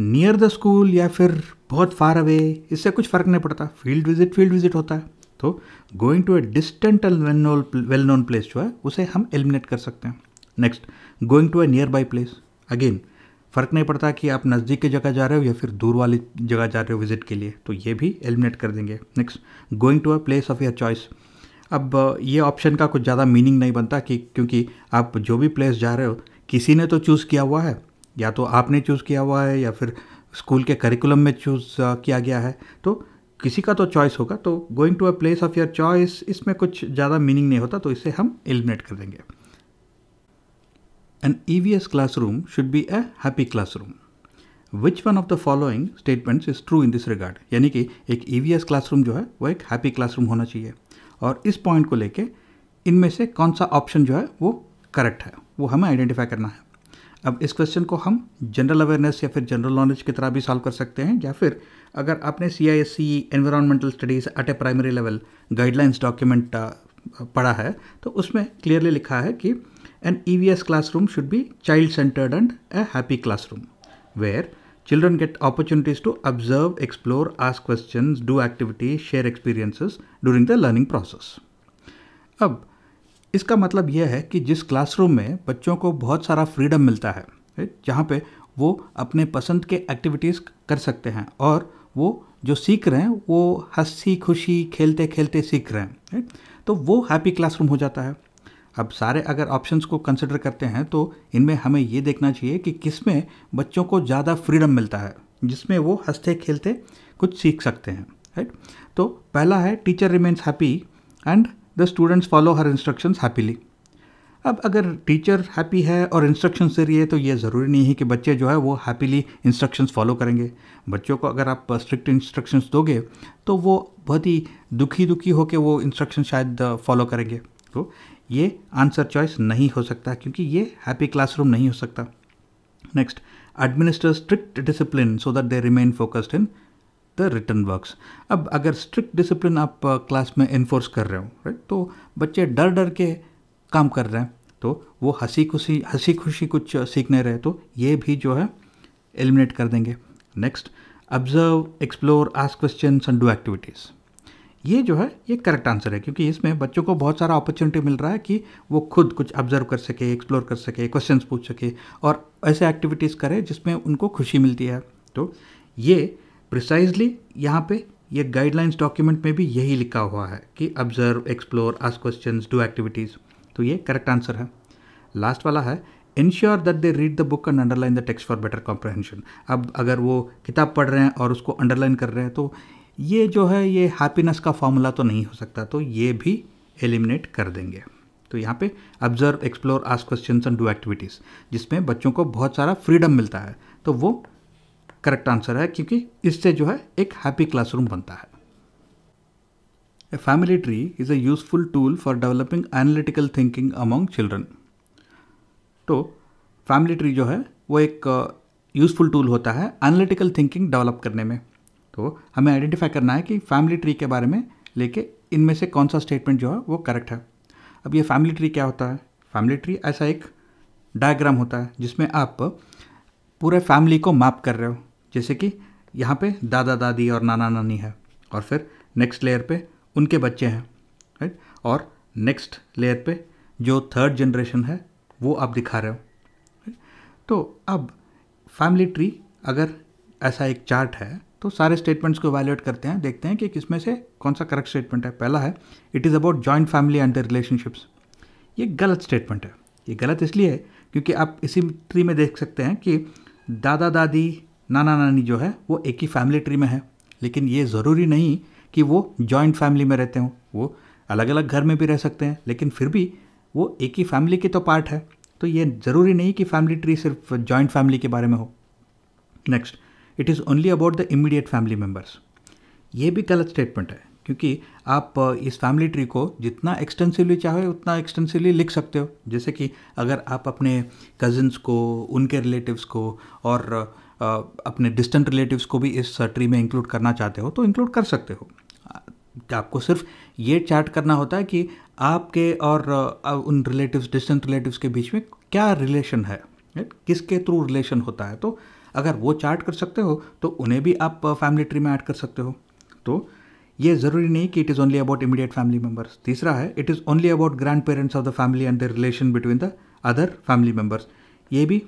नियर द स्कूल या फिर बहुत फार अवे इससे कुछ फ़र्क नहीं पड़ता फील्ड विजिट फील्ड विजिट होता है तो going to a distant and well known place जो है उसे हम एलिमिनेट कर सकते हैं next going to a nearby place again फ़र्क नहीं पड़ता कि आप नज़दीक की जगह जा रहे हो या फिर दूर वाली जगह जा रहे हो विजिट के लिए तो ये भी एलिमिनेट कर देंगे next going to a place of your choice अब ये ऑप्शन का कुछ ज़्यादा मीनिंग नहीं बनता कि क्योंकि आप जो भी प्लेस जा रहे हो किसी ने तो चूज़ किया हुआ है या तो आपने चूज़ किया हुआ है या फिर स्कूल के करिकुलम में चूज़ किया गया है तो किसी का तो चॉइस होगा तो going to a place of your choice इसमें कुछ ज़्यादा मीनिंग नहीं होता तो इसे हम एलिमिनेट कर देंगे N E V S classroom should be a happy classroom which one of the following statements is true in this regard यानी कि एक E V S classroom जो है वो एक हैप्पी क्लास रूम होना चाहिए और इस पॉइंट को लेके इनमें से कौन सा ऑप्शन जो है वो करेक्ट है वो हमें आइडेंटिफाई करना है अब इस क्वेश्चन को हम जनरल अवेयरनेस या फिर जनरल नॉलेज की तरह भी सॉल्व कर सकते हैं या फिर अगर आपने C I S C environmental studies at a primary level guidelines document पढ़ा है तो उसमें क्लियरली लिखा है कि N E V S classroom should be child centred and a happy classroom where children get opportunities to observe explore ask question do activities share experiences during the learning process अब इसका मतलब यह है कि जिस क्लासरूम में बच्चों को बहुत सारा फ्रीडम मिलता है जहाँ पर वो अपने पसंद के एक्टिविटीज़ कर सकते हैं और वो जो सीख रहे हैं वो हंसी खुशी खेलते खेलते सीख रहे हैं राइट तो वो हैप्पी क्लासरूम हो जाता है अब सारे अगर ऑप्शंस को कंसिडर करते हैं तो इनमें हमें ये देखना चाहिए कि किस में बच्चों को ज़्यादा फ्रीडम मिलता है जिसमें वो हंसते खेलते कुछ सीख सकते हैं राइट तो पहला है teacher remains happy and the students follow her instructions happily अब अगर टीचर हैप्पी है और इंस्ट्रक्शन दे रही है तो ये ज़रूरी नहीं है कि बच्चे जो है वो हैप्पीली इंस्ट्रक्शंस फॉलो करेंगे बच्चों को अगर आप स्ट्रिक्ट इंस्ट्रक्शंस दोगे तो वो बहुत ही दुखी दुखी होकर वो इंस्ट्रक्शन शायद फॉलो uh, करेंगे तो ये आंसर चॉइस नहीं हो सकता क्योंकि ये हैप्पी क्लासरूम नहीं हो सकता next administer strict discipline so that they remain focused in the return works अब अगर स्ट्रिक्ट डिसिप्लिन आप क्लास uh, में इन्फोर्स कर रहे हो राइट तो बच्चे डर डर के काम कर रहे हैं तो वो हंसी खुशी हंसी खुशी कुछ सीख नहीं रहे तो ये भी जो है एलिमिनेट कर देंगे next observe explore ask question and do activities ये जो है ये करेक्ट आंसर है क्योंकि इसमें बच्चों को बहुत सारा अपॉर्चुनिटी मिल रहा है कि वो खुद कुछ ऑब्जर्व कर सके एक्सप्लोर कर सके क्वेश्चन पूछ सके और ऐसे एक्टिविटीज़ करें जिसमें उनको खुशी मिलती है तो ये प्रिसाइजली यहाँ पे ये गाइडलाइंस डॉक्यूमेंट में भी यही लिखा हुआ है कि observe explore ask question do activities तो ये करेक्ट आंसर है लास्ट वाला है ensure that they read the book and underline the text for better comprehension अब अगर वो किताब पढ़ रहे हैं और उसको अंडरलाइन कर रहे हैं तो ये जो है ये हैप्पीनेस का फॉर्मूला तो नहीं हो सकता तो ये भी एलिमिनेट कर देंगे तो यहाँ पे observe explore ask question and do activities जिसमें बच्चों को बहुत सारा फ्रीडम मिलता है तो वो करेक्ट आंसर है क्योंकि इससे जो है एक हैप्पी क्लासरूम बनता है A family tree is a useful tool for developing analytical thinking among children. तो फैमिली ट्री जो है वो एक यूज़फुल uh, टूल होता है एनालिटिकल थिंकिंग डेवलप करने में तो हमें आइडेंटिफाई करना है कि फैमिली ट्री के बारे में लेके इनमें से कौन सा स्टेटमेंट जो है वो करेक्ट है अब ये फैमिली ट्री क्या होता है फैमिली ट्री ऐसा एक डायग्राम होता है जिसमें आप पूरे फैमिली को मैप कर रहे हो जैसे कि यहाँ पे दादा दादी और नाना नानी है और फिर नेक्स्ट लेयर पे उनके बच्चे हैं राइट और नेक्स्ट लेयर पे जो थर्ड जनरेशन है वो आप दिखा रहे हो तो अब फैमिली ट्री अगर ऐसा एक चार्ट है तो सारे स्टेटमेंट्स को वैल्यूएट करते हैं देखते हैं कि किसमें से कौन सा करेक्ट स्टेटमेंट है पहला है it is about joint family and the relationships ये गलत स्टेटमेंट है ये गलत इसलिए है क्योंकि आप इसी ट्री में देख सकते हैं कि दादा दादी नाना नानी जो है वो एक ही फैमिली ट्री में है लेकिन ये ज़रूरी नहीं कि वो जॉइंट फैमिली में रहते हों वो अलग अलग घर में भी रह सकते हैं लेकिन फिर भी वो एक ही फैमिली के तो पार्ट है तो ये ज़रूरी नहीं कि फैमिली ट्री सिर्फ जॉइंट फैमिली के बारे में हो next it is only about the immediate family members ये भी गलत स्टेटमेंट है क्योंकि आप इस फैमिली ट्री को जितना एक्सटेंसिवली चाहे उतना एक्सटेंसिवली लिख सकते हो जैसे कि अगर आप अपने कज़न्स को उनके रिलेटिव्स को और अपने डिस्टेंट रिलेटिव्स को भी इस ट्री में इंक्लूड करना चाहते हो तो इंक्लूड कर सकते हो आपको सिर्फ ये चार्ट करना होता है कि आपके और उन रिलेटिव्स डिस्टेंट रिलेटिव्स के बीच में क्या रिलेशन है किसके थ्रू रिलेशन होता है तो अगर वो चार्ट कर सकते हो तो उन्हें भी आप फैमिली ट्री में ऐड कर सकते हो तो ये ज़रूरी नहीं कि it is only about immediate family members तीसरा है it is only about grandparents of the family and the relation between the other family members ये भी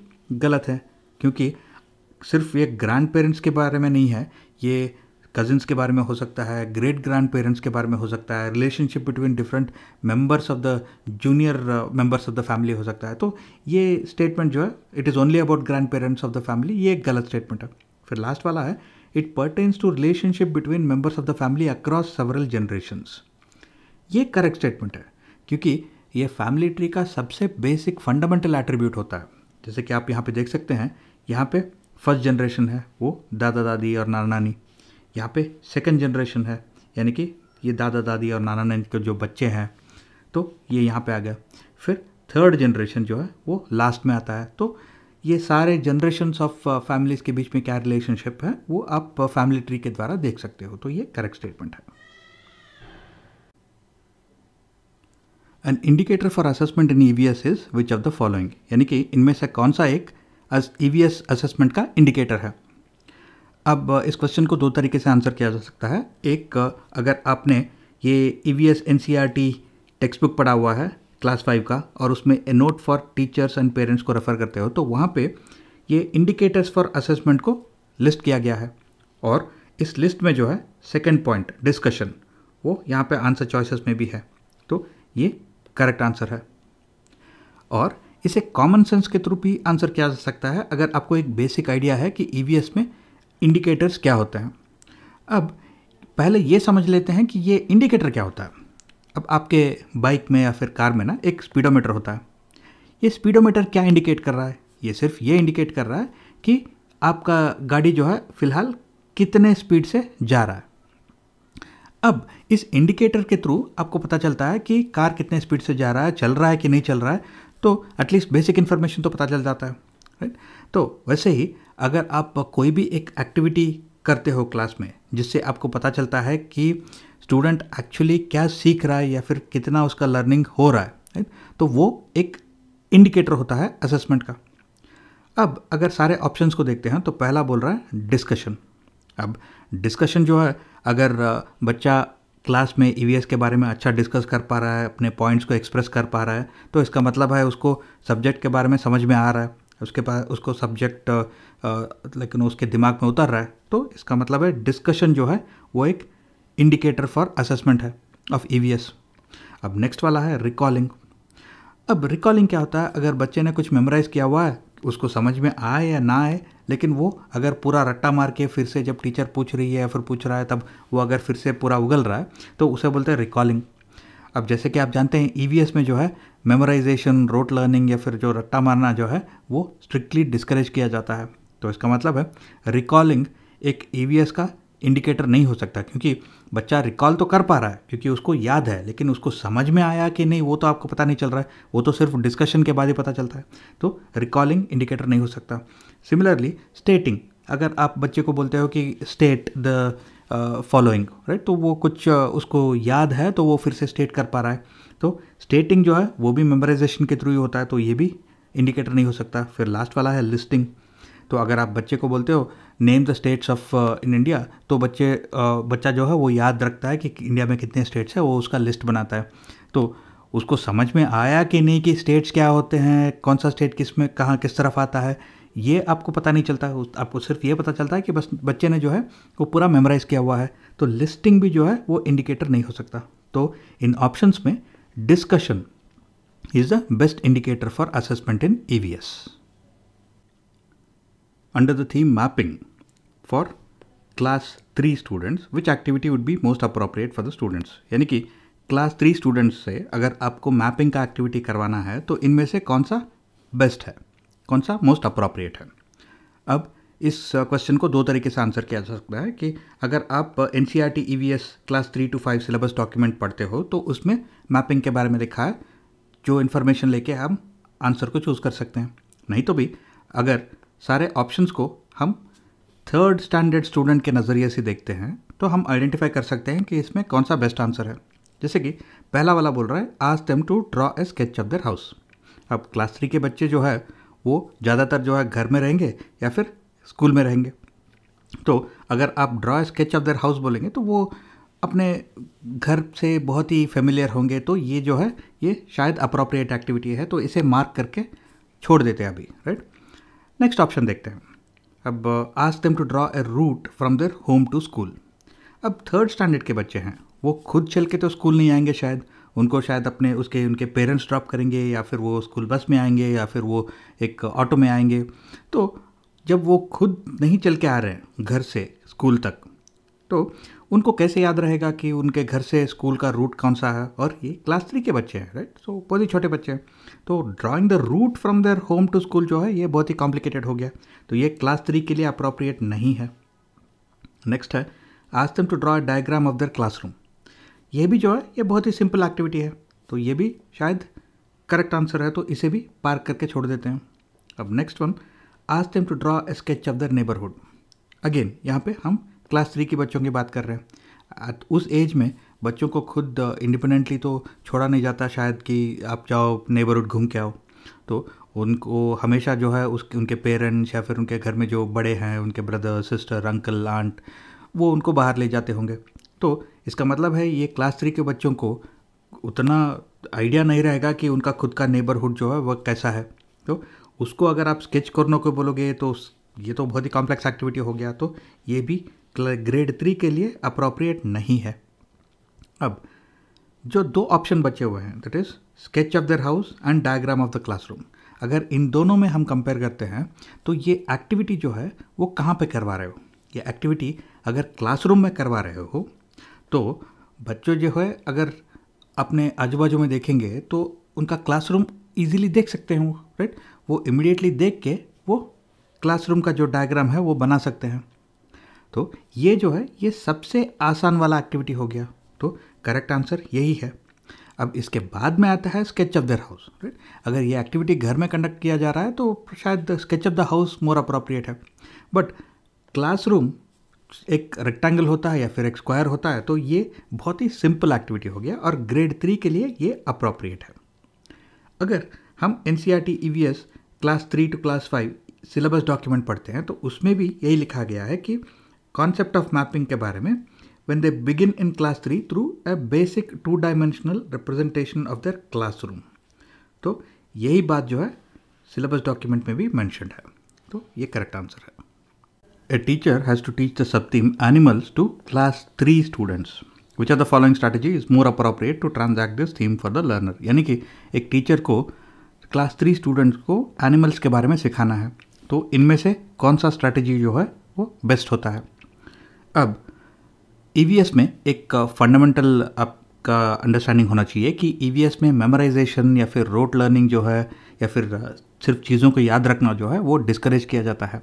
गलत है क्योंकि सिर्फ ये ग्रैंड पेरेंट्स के बारे में नहीं है ये कजिन्स के बारे में हो सकता है ग्रेट ग्रैंड पेरेंट्स के बारे में हो सकता है relationship between different members of the junior members of the family हो सकता है तो ये स्टेटमेंट जो है it is only about grandparents of the family ये एक गलत स्टेटमेंट है फिर लास्ट वाला है it pertains to relationship between members of the family across several generations ये करेक्ट स्टेटमेंट है क्योंकि ये फैमिली ट्री का सबसे बेसिक फंडामेंटल एट्रीब्यूट होता है जैसे कि आप यहाँ पे देख सकते हैं यहाँ पे फर्स्ट जनरेशन है वो दादा दादी और नाना नानी यहाँ पे सेकंड जनरेशन है यानी कि ये दादा दादी और नाना नानी के जो बच्चे हैं तो ये यहाँ पे आ गया फिर थर्ड जनरेशन जो है वो लास्ट में आता है तो ये सारे जनरेशन्स ऑफ फैमिलीज़ के बीच में क्या रिलेशनशिप है वो आप फैमिली uh, ट्री के द्वारा देख सकते हो तो ये करेक्ट स्टेटमेंट है an indicator for assessment in E V S is which of the following यानी कि इनमें से कौन सा एक ई वी एस असेसमेंट का इंडिकेटर है अब इस क्वेश्चन को दो तरीके से आंसर किया जा सकता है एक अगर आपने ये E V S N C R T textbook पढ़ा हुआ है क्लास फाइव का और उसमें a note for teachers and parents को रेफ़र करते हो तो वहाँ पे ये इंडिकेटर्स फॉर असेसमेंट को लिस्ट किया गया है और इस लिस्ट में जो है सेकेंड पॉइंट डिस्कशन वो यहाँ पे आंसर चॉइसेस में भी है तो ये करेक्ट आंसर है और इसे कॉमन सेंस के थ्रू भी आंसर किया जा सकता है अगर आपको एक बेसिक आइडिया है कि ई e में इंडिकेटर्स क्या होते हैं अब पहले ये समझ लेते हैं कि ये इंडिकेटर क्या होता है अब आपके बाइक में या फिर कार में ना एक स्पीडोमीटर होता है ये स्पीडोमीटर क्या इंडिकेट कर रहा है ये सिर्फ ये इंडिकेट कर रहा है कि आपका गाड़ी जो है फ़िलहाल कितने स्पीड से जा रहा है अब इस इंडिकेटर के थ्रू आपको पता चलता है कि कार कितने स्पीड से जा रहा है चल रहा है कि नहीं चल रहा है तो एटलीस्ट बेसिक इन्फॉर्मेशन तो पता चल जाता है राइट तो वैसे ही अगर आप कोई भी एक एक्टिविटी करते हो क्लास में जिससे आपको पता चलता है कि स्टूडेंट एक्चुअली क्या सीख रहा है या फिर कितना उसका लर्निंग हो रहा है राइट तो वो एक इंडिकेटर होता है असेसमेंट का अब अगर सारे ऑप्शंस को देखते हैं तो पहला बोल रहा है डिस्कशन अब डिस्कशन जो है अगर बच्चा क्लास में ई e के बारे में अच्छा डिस्कस कर पा रहा है अपने पॉइंट्स को एक्सप्रेस कर पा रहा है तो इसका मतलब है उसको सब्जेक्ट के बारे में समझ में आ रहा है उसके पास उसको सब्जेक्ट लाइक नो उसके दिमाग में उतर रहा है तो इसका मतलब है डिस्कशन जो है वो एक इंडिकेटर फॉर असेसमेंट है ऑफ ई e अब नेक्स्ट वाला है रिकॉलिंग अब रिकॉलिंग क्या होता है अगर बच्चे ने कुछ मेमोराइज़ किया हुआ है उसको समझ में आए या ना आए लेकिन वो अगर पूरा रट्टा मार के फिर से जब टीचर पूछ रही है या फिर पूछ रहा है तब वो अगर फिर से पूरा उगल रहा है तो उसे बोलते हैं रिकॉलिंग अब जैसे कि आप जानते हैं ई e में जो है मेमोराइजेशन रोट लर्निंग या फिर जो रट्टा मारना जो है वो स्ट्रिक्टली डिस्करेज किया जाता है तो इसका मतलब है रिकॉलिंग एक ई e का इंडिकेटर नहीं हो सकता क्योंकि बच्चा रिकॉल तो कर पा रहा है क्योंकि उसको याद है लेकिन उसको समझ में आया कि नहीं वो तो आपको पता नहीं चल रहा है वो तो सिर्फ डिस्कशन के बाद ही पता चलता है तो रिकॉलिंग इंडिकेटर नहीं हो सकता सिमिलरली स्टेटिंग अगर आप बच्चे को बोलते हो कि स्टेट द फॉलोइंग राइट तो वो कुछ उसको याद है तो वो फिर से स्टेट कर पा रहा है तो स्टेटिंग जो है वो भी मेमोराइजेशन के थ्रू ही होता है तो ये भी इंडिकेटर नहीं हो सकता फिर लास्ट वाला है लिस्टिंग तो अगर आप बच्चे को बोलते हो name the states of in India तो बच्चे बच्चा जो है वो याद रखता है कि इंडिया में कितने स्टेट्स हैं वो उसका लिस्ट बनाता है तो उसको समझ में आया कि नहीं कि स्टेट्स क्या होते हैं कौन सा स्टेट किस में कहाँ किस तरफ आता है ये आपको पता नहीं चलता आपको सिर्फ ये पता चलता है कि बस बच्चे ने जो है वो पूरा मेमोराइज़ किया हुआ है तो लिस्टिंग भी जो है वो इंडिकेटर नहीं हो सकता तो इन ऑप्शंस में discussion is the best indicator for assessment in E under the theme mapping for class three students which activity would be most appropriate for the students यानी कि क्लास थ्री स्टूडेंट्स से अगर आपको मैपिंग का एक्टिविटी करवाना है तो इनमें से कौन सा बेस्ट है कौन सा मोस्ट अप्रोप्रिएट है अब इस क्वेश्चन uh, को दो तरीके से आंसर किया जा सकता है कि अगर आप N C R T E V S class three to five syllabus document पढ़ते हो तो उसमें मैपिंग के बारे में लिखा है जो इन्फॉर्मेशन लेके हम आंसर को चूज़ कर सकते हैं नहीं तो भी अगर सारे ऑप्शंस को हम थर्ड स्टैंडर्ड स्टूडेंट के नज़रिए से देखते हैं तो हम आइडेंटिफाई कर सकते हैं कि इसमें कौन सा बेस्ट आंसर है जैसे कि पहला वाला बोल रहा है ask them to draw a sketch of their house अब क्लास थ्री के बच्चे जो है वो ज़्यादातर जो है घर में रहेंगे या फिर स्कूल में रहेंगे तो अगर आप draw sketch of their house बोलेंगे तो वो अपने घर से बहुत ही फेमिलियर होंगे तो ये जो है ये शायद अप्रोप्रिएट एक्टिविटी है तो इसे मार्क करके छोड़ देते हैं अभी राइट नेक्स्ट ऑप्शन देखते हैं अब ask them to draw a route from their home to school अब थर्ड स्टैंडर्ड के बच्चे हैं वो खुद चल के तो स्कूल नहीं आएंगे शायद उनको शायद अपने उसके उनके पेरेंट्स ड्रॉप करेंगे या फिर वो स्कूल बस में आएंगे या फिर वो एक ऑटो में आएंगे तो जब वो खुद नहीं चल के आ रहे हैं घर से स्कूल तक तो उनको कैसे याद रहेगा कि उनके घर से स्कूल का रूट कौन सा है और ये क्लास थ्री के बच्चे हैं राइट सो बहुत ही छोटे बच्चे हैं तो drawing the route from their home to school जो है ये बहुत ही कॉम्प्लिकेटेड हो गया तो ये क्लास थ्री के लिए अप्रोप्रिएट नहीं है नेक्स्ट है ask them to draw a diagram of their classroom ये भी जो है ये बहुत ही सिंपल एक्टिविटी है तो ये भी शायद करेक्ट आंसर है तो इसे भी पार्क करके छोड़ देते हैं अब next one ask them to draw sketch of the neighbourhood again यहाँ पे हम क्लास थ्री के बच्चों की बात कर रहे हैं उस एज में बच्चों को खुद इंडिपेंडेंटली uh, तो छोड़ा नहीं जाता शायद कि आप जाओ नेबरहुड घूम के आओ तो उनको हमेशा जो है उस उनके पेरेंट्स या फिर उनके घर में जो बड़े हैं उनके ब्रदर सिस्टर अंकल आंट वो उनको बाहर ले जाते होंगे तो इसका मतलब है ये क्लास थ्री के बच्चों को उतना आइडिया नहीं रहेगा कि उनका खुद का नेबरहुड जो है वह कैसा है तो उसको अगर आप स्केच करने को बोलोगे तो ये तो बहुत ही कॉम्प्लेक्स एक्टिविटी हो गया तो ये भी ग्रेड थ्री के लिए अप्रोप्रिएट नहीं है अब जो दो ऑप्शन बचे हुए हैं that is sketch of their house and diagram of the classroom अगर इन दोनों में हम कंपेयर करते हैं तो ये एक्टिविटी जो है वो कहाँ पे करवा रहे हो ये एक्टिविटी अगर क्लासरूम में करवा रहे हो तो बच्चों जो है अगर अपने आजू बाजू में देखेंगे तो उनका क्लासरूम इजीली देख सकते हैं वो राइट वो इमिडिएटली देख के वो क्लासरूम का जो डायग्राम है वो बना सकते हैं तो ये जो है ये सबसे आसान वाला एक्टिविटी हो गया तो करेक्ट आंसर यही है अब इसके बाद में आता है sketch of their house right अगर ये एक्टिविटी घर में कंडक्ट किया जा रहा है तो शायद sketch of the house more appropriate है बट क्लासरूम एक रेक्टेंगल होता है या फिर एक स्क्वायर होता है तो ये बहुत ही सिंपल एक्टिविटी हो गया और ग्रेड थ्री के लिए ये अप्रोप्रिएट है अगर हम N C R T E V S class three to class five syllabus document पढ़ते हैं तो उसमें भी यही लिखा गया है कि कॉन्सेप्ट ऑफ मैपिंग के बारे में when begin in class three through through basic two dimensional dimensional of their classroom तो यही बात जो है सिलेबस डॉक्यूमेंट में भी मैंशनड है तो ये करेक्ट आंसर है a teacher has to teach the sub-theme animals to class 3 students. Which of the following strategy is more appropriate to transact this theme for the learner? यानी कि एक टीचर को क्लास थ्री स्टूडेंट्स को एनिमल्स के बारे में सिखाना है तो इनमें से कौन सा स्ट्रैटेजी जो है वो बेस्ट होता है अब ई e में एक फंडामेंटल uh, आपका अंडरस्टैंडिंग होना चाहिए कि ई e में मेमोराइजेशन या फिर रोट लर्निंग जो है या फिर uh, सिर्फ चीज़ों को याद रखना जो है वो डिस्करेज किया जाता है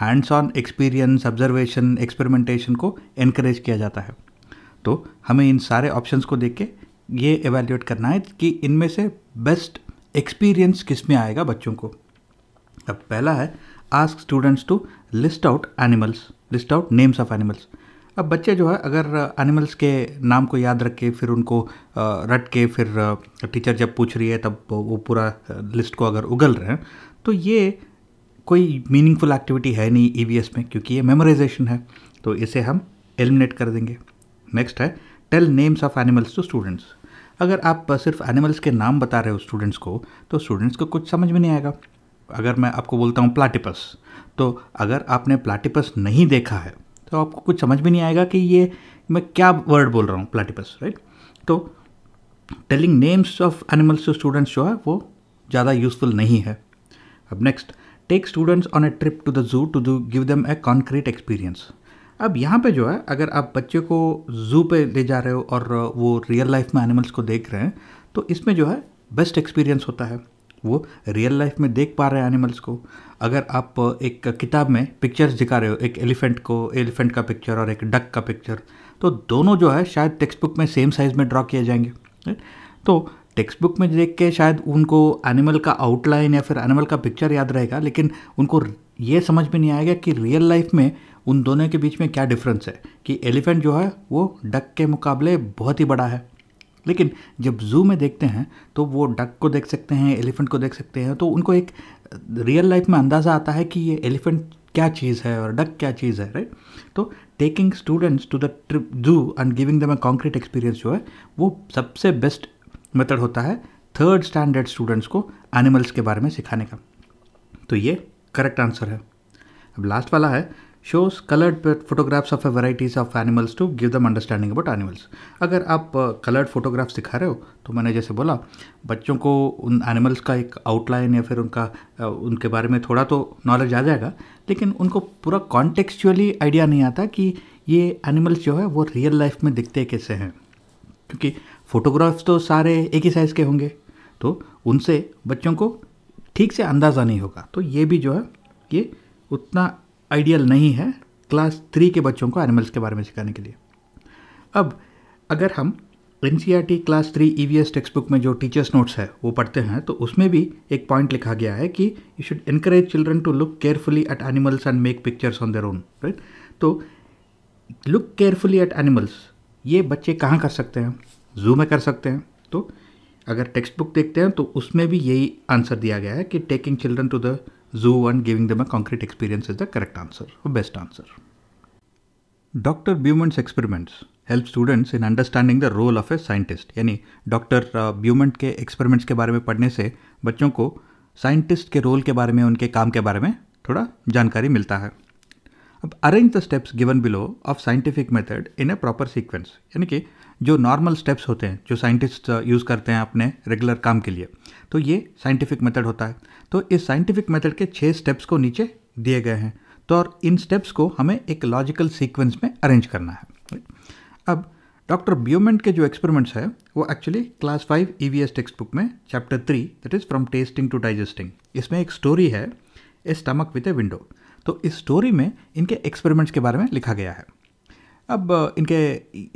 hands on experience observation experimentation को इनक्रेज किया जाता है तो हमें इन सारे ऑप्शंस को देख के ये एवेल्यूएट करना है कि इनमें से बेस्ट एक्सपीरियंस किस में आएगा बच्चों को अब पहला है ask students to list out animals list out names of animals अब बच्चे जो है अगर एनिमल्स के नाम को याद रख के फिर उनको रट के फिर टीचर जब पूछ रही है तब वो पूरा लिस्ट को अगर उगल रहे हैं तो ये कोई मीनिंगफुल एक्टिविटी है नहीं ई e में क्योंकि ये मेमोराइजेशन है तो इसे हम एलिमिनेट कर देंगे नेक्स्ट है tell names of animals to students अगर आप सिर्फ एनिमल्स के नाम बता रहे हो स्टूडेंट्स को तो स्टूडेंट्स को कुछ समझ में नहीं आएगा अगर मैं आपको बोलता हूँ प्लाटिपस तो अगर आपने प्लाटिपस नहीं देखा है तो आपको कुछ समझ में नहीं आएगा कि ये मैं क्या वर्ड बोल रहा हूँ प्लाटिपस राइट तो telling names of animals to students जो है वो ज़्यादा यूज़फुल नहीं है अब next take students on a trip to the zoo to give them a concrete experience अब यहाँ पे जो है अगर आप बच्चे को ज़ू पे ले जा रहे हो और वो रियल लाइफ में एनिमल्स को देख रहे हैं तो इसमें जो है बेस्ट एक्सपीरियंस होता है वो रियल लाइफ में देख पा रहे हैं एनिमल्स को अगर आप एक किताब में पिक्चर्स दिखा रहे हो एक एलिफेंट को एलिफेंट का पिक्चर और एक डक का पिक्चर तो दोनों जो है शायद टेक्स्ट बुक में सेम साइज़ में ड्रॉ किए जाएंगे तो टेक्स्ट बुक में देख के शायद उनको एनिमल का आउटलाइन या फिर एनिमल का पिक्चर याद रहेगा लेकिन उनको ये समझ में नहीं आएगा कि रियल लाइफ में उन दोनों के बीच में क्या डिफरेंस है कि एलिफेंट जो है वो डक के मुकाबले बहुत ही बड़ा है लेकिन जब जू में देखते हैं तो वो डक को देख सकते हैं एलिफेंट को देख सकते हैं तो उनको एक रियल लाइफ में अंदाज़ा आता है कि ये एलिफेंट क्या चीज़ है और डक क्या चीज़ है राइट तो taking students to the trip zoo and giving them a concrete experience जो है वो सबसे बेस्ट मेथड होता है थर्ड स्टैंडर्ड स्टूडेंट्स को एनिमल्स के बारे में सिखाने का तो ये करेक्ट आंसर है अब लास्ट वाला है shows coloured photographs of a varieties of animals to give them understanding about animals अगर आप कलर्ड फोटोग्राफ्स दिखा रहे हो तो मैंने जैसे बोला बच्चों को उन एनिमल्स का एक आउटलाइन या फिर उनका उनके बारे में थोड़ा तो नॉलेज आ जाएगा लेकिन उनको पूरा कॉन्टेक्चुअली आइडिया नहीं आता कि ये एनिमल्स जो है वो रियल लाइफ में दिखते कैसे हैं क्योंकि फ़ोटोग्राफ्स तो सारे एक ही साइज़ के होंगे तो उनसे बच्चों को ठीक से अंदाज़ा नहीं होगा तो ये भी जो है ये उतना आइडियल नहीं है क्लास थ्री के बच्चों को एनिमल्स के बारे में सिखाने के लिए अब अगर हम N class three E V textbook में जो टीचर्स नोट्स है वो पढ़ते हैं तो उसमें भी एक पॉइंट लिखा गया है कि you should encourage children to look carefully at animals and make pictures on their own right तो लुक केयरफुली एट एनिमल्स ये बच्चे कहाँ कर सकते हैं जू में कर सकते हैं तो अगर टेक्स्ट बुक देखते हैं तो उसमें भी यही आंसर दिया गया है कि taking children to the zoo and giving them a concrete experience is the correct answer और best answer doctor Beaumont's experiments help students in understanding the role of a scientist यानी डॉक्टर ब्यूमेंट uh, के एक्सपेरिमेंट्स के बारे में पढ़ने से बच्चों को साइंटिस्ट के रोल के बारे में उनके काम के बारे में थोड़ा जानकारी मिलता है अब arrange the steps given below of scientific method in a proper sequence यानी कि जो नॉर्मल स्टेप्स होते हैं जो साइंटिस्ट यूज़ uh, करते हैं अपने रेगुलर काम के लिए तो ये साइंटिफिक मेथड होता है तो इस साइंटिफिक मेथड के छः स्टेप्स को नीचे दिए गए हैं तो और इन स्टेप्स को हमें एक लॉजिकल सीक्वेंस में अरेंज करना है अब डॉक्टर ब्योमेंट के जो एक्सपेरिमेंट्स है वो actually class five E V S textbook में chapter three that is from tasting to digesting इसमें एक स्टोरी है a stomach with a window तो इस स्टोरी में इनके एक्सपेरिमेंट्स के बारे में लिखा गया है अब इनके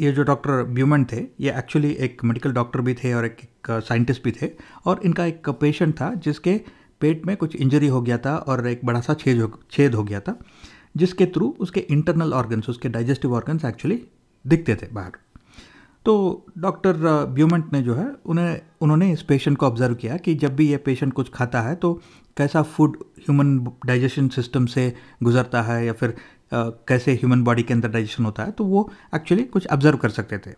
ये जो डॉक्टर ब्यूमन थे ये एक्चुअली एक मेडिकल डॉक्टर भी थे और एक, एक साइंटिस्ट भी थे और इनका एक पेशेंट था जिसके पेट में कुछ इंजरी हो गया था और एक बड़ा सा छेद हो छेद हो गया था जिसके थ्रू उसके इंटरनल ऑर्गन्स उसके डाइजेस्टिव ऑर्गन्स एक्चुअली दिखते थे बाहर तो डॉक्टर ब्यूमेंट ने जो है उन्हें उन्होंने इस पेशेंट को ऑब्ज़र्व किया कि जब भी ये पेशेंट कुछ खाता है तो कैसा फूड ह्यूमन डाइजेशन सिस्टम से गुजरता है या फिर कैसे ह्यूमन बॉडी के अंदर डाइजेशन होता है तो वो एक्चुअली कुछ ऑब्जर्व कर सकते थे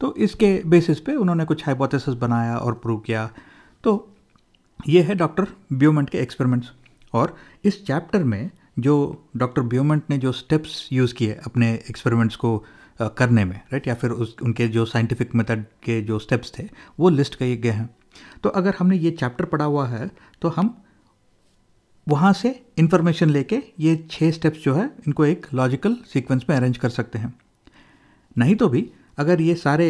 तो इसके बेसिस पे उन्होंने कुछ हाइपोथेसिस बनाया और प्रूव किया तो ये है डॉक्टर ब्योमेंट के एक्सपेरिमेंट्स और इस चैप्टर में जो डॉक्टर ब्योमेंट ने जो स्टेप्स यूज़ किए अपने एक्सपेरिमेंट्स को करने में राइट या फिर उस उनके जो साइंटिफिक मेथड के जो स्टेप्स थे वो लिस्ट किए गए हैं तो अगर हमने ये चैप्टर पढ़ा हुआ है तो हम वहाँ से इन्फॉर्मेशन लेके ये छः स्टेप्स जो है इनको एक लॉजिकल सीक्वेंस में अरेंज कर सकते हैं नहीं तो भी अगर ये सारे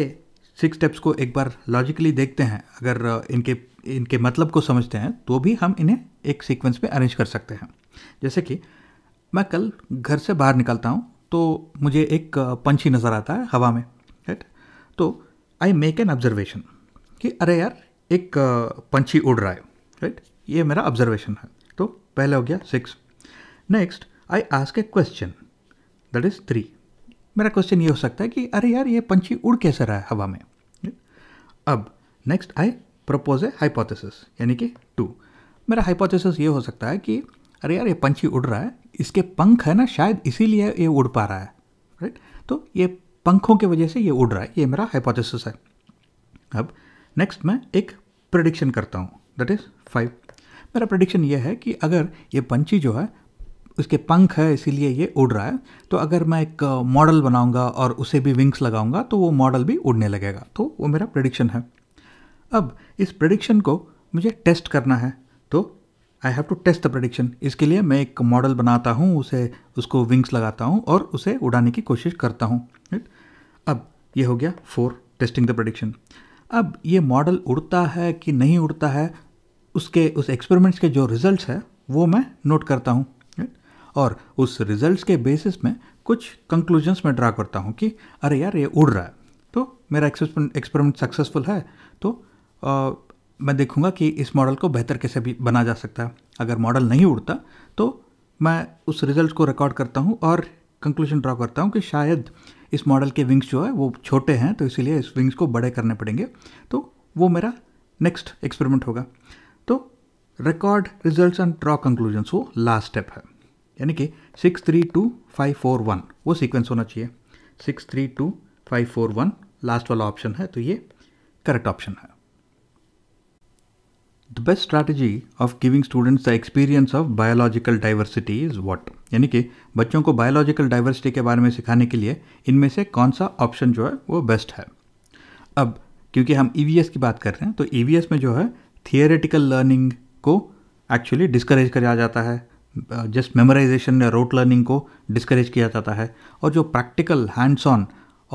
सिक्स स्टेप्स को एक बार लॉजिकली देखते हैं अगर इनके इनके मतलब को समझते हैं तो भी हम इन्हें एक सीक्वेंस में अरेंज कर सकते हैं जैसे कि मैं कल घर से बाहर निकलता हूँ तो मुझे एक पंछी नज़र आता है हवा में राइट तो आई मेक एन ऑब्जर्वेशन कि अरे यार एक पंछी उड़ रहा है राइट ये मेरा ऑब्जर्वेशन है पहला हो गया six next I ask a question that is three मेरा क्वेश्चन ये हो सकता है कि अरे यार ये पंछी उड़ कैसे रहा है हवा में अब next I propose a hypothesis यानी कि टू मेरा हाइपोथेसिस ये हो सकता है कि अरे यार ये पंछी उड़ रहा है इसके पंख है ना शायद इसीलिए ये उड़ पा रहा है राइट तो ये पंखों की वजह से ये उड़ रहा है ये मेरा हाइपोथेसिस है अब नेक्स्ट मैं एक प्रडिक्शन करता हूँ दैट इज़ फाइव मेरा प्रडिक्शन ये है कि अगर ये पंछी जो है उसके पंख है इसीलिए ये उड़ रहा है तो अगर मैं एक मॉडल बनाऊंगा और उसे भी विंग्स लगाऊंगा तो वो मॉडल भी उड़ने लगेगा तो वो मेरा प्रडिक्शन है अब इस प्रडिक्शन को मुझे टेस्ट करना है तो I have to test the prediction इसके लिए मैं एक मॉडल बनाता हूँ उसे उसको विंग्स लगाता हूँ और उसे उड़ाने की कोशिश करता हूँ अब ये हो गया फोर टेस्टिंग द प्रडिक्शन अब ये मॉडल उड़ता है कि नहीं उड़ता है उसके उस एक्सपेरिमेंट्स के जो रिजल्ट्स है वो मैं नोट करता हूँ और उस रिजल्ट्स के बेसिस में कुछ कंक्लूजन्स मैं ड्रा करता हूँ कि अरे यार ये उड़ रहा है तो मेरा एक्सपेरिमेंट सक्सेसफुल है तो आ, मैं देखूँगा कि इस मॉडल को बेहतर कैसे भी बना जा सकता है अगर मॉडल नहीं उड़ता तो मैं उस रिजल्ट को रिकॉर्ड करता हूँ और कंक्लूजन ड्रा करता हूँ कि शायद इस मॉडल के विंग्स जो है वो छोटे हैं तो इसीलिए इस विंग्स को बड़े करने पड़ेंगे तो वो मेरा नेक्स्ट एक्सपेरिमेंट होगा record results and draw conclusions वो लास्ट स्टेप है यानी कि six three to five four one वो सीक्वेंस होना चाहिए six three to five four one last वाला ऑप्शन है तो ये करेक्ट ऑप्शन है the best strategy of giving students the experience of biological diversity is what यानी कि बच्चों को बायोलॉजिकल डाइवर्सिटी के बारे में सिखाने के लिए इनमें से कौन सा ऑप्शन जो है वो बेस्ट है अब क्योंकि हम ई e की बात कर रहे हैं तो ई e में जो है थियोरेटिकल लर्निंग को एक्चुअली डिस्करेज किया जाता है जस्ट मेमोराइजेशन या रोट लर्निंग को डिस्करेज किया जाता है और जो प्रैक्टिकल हैंड्स ऑन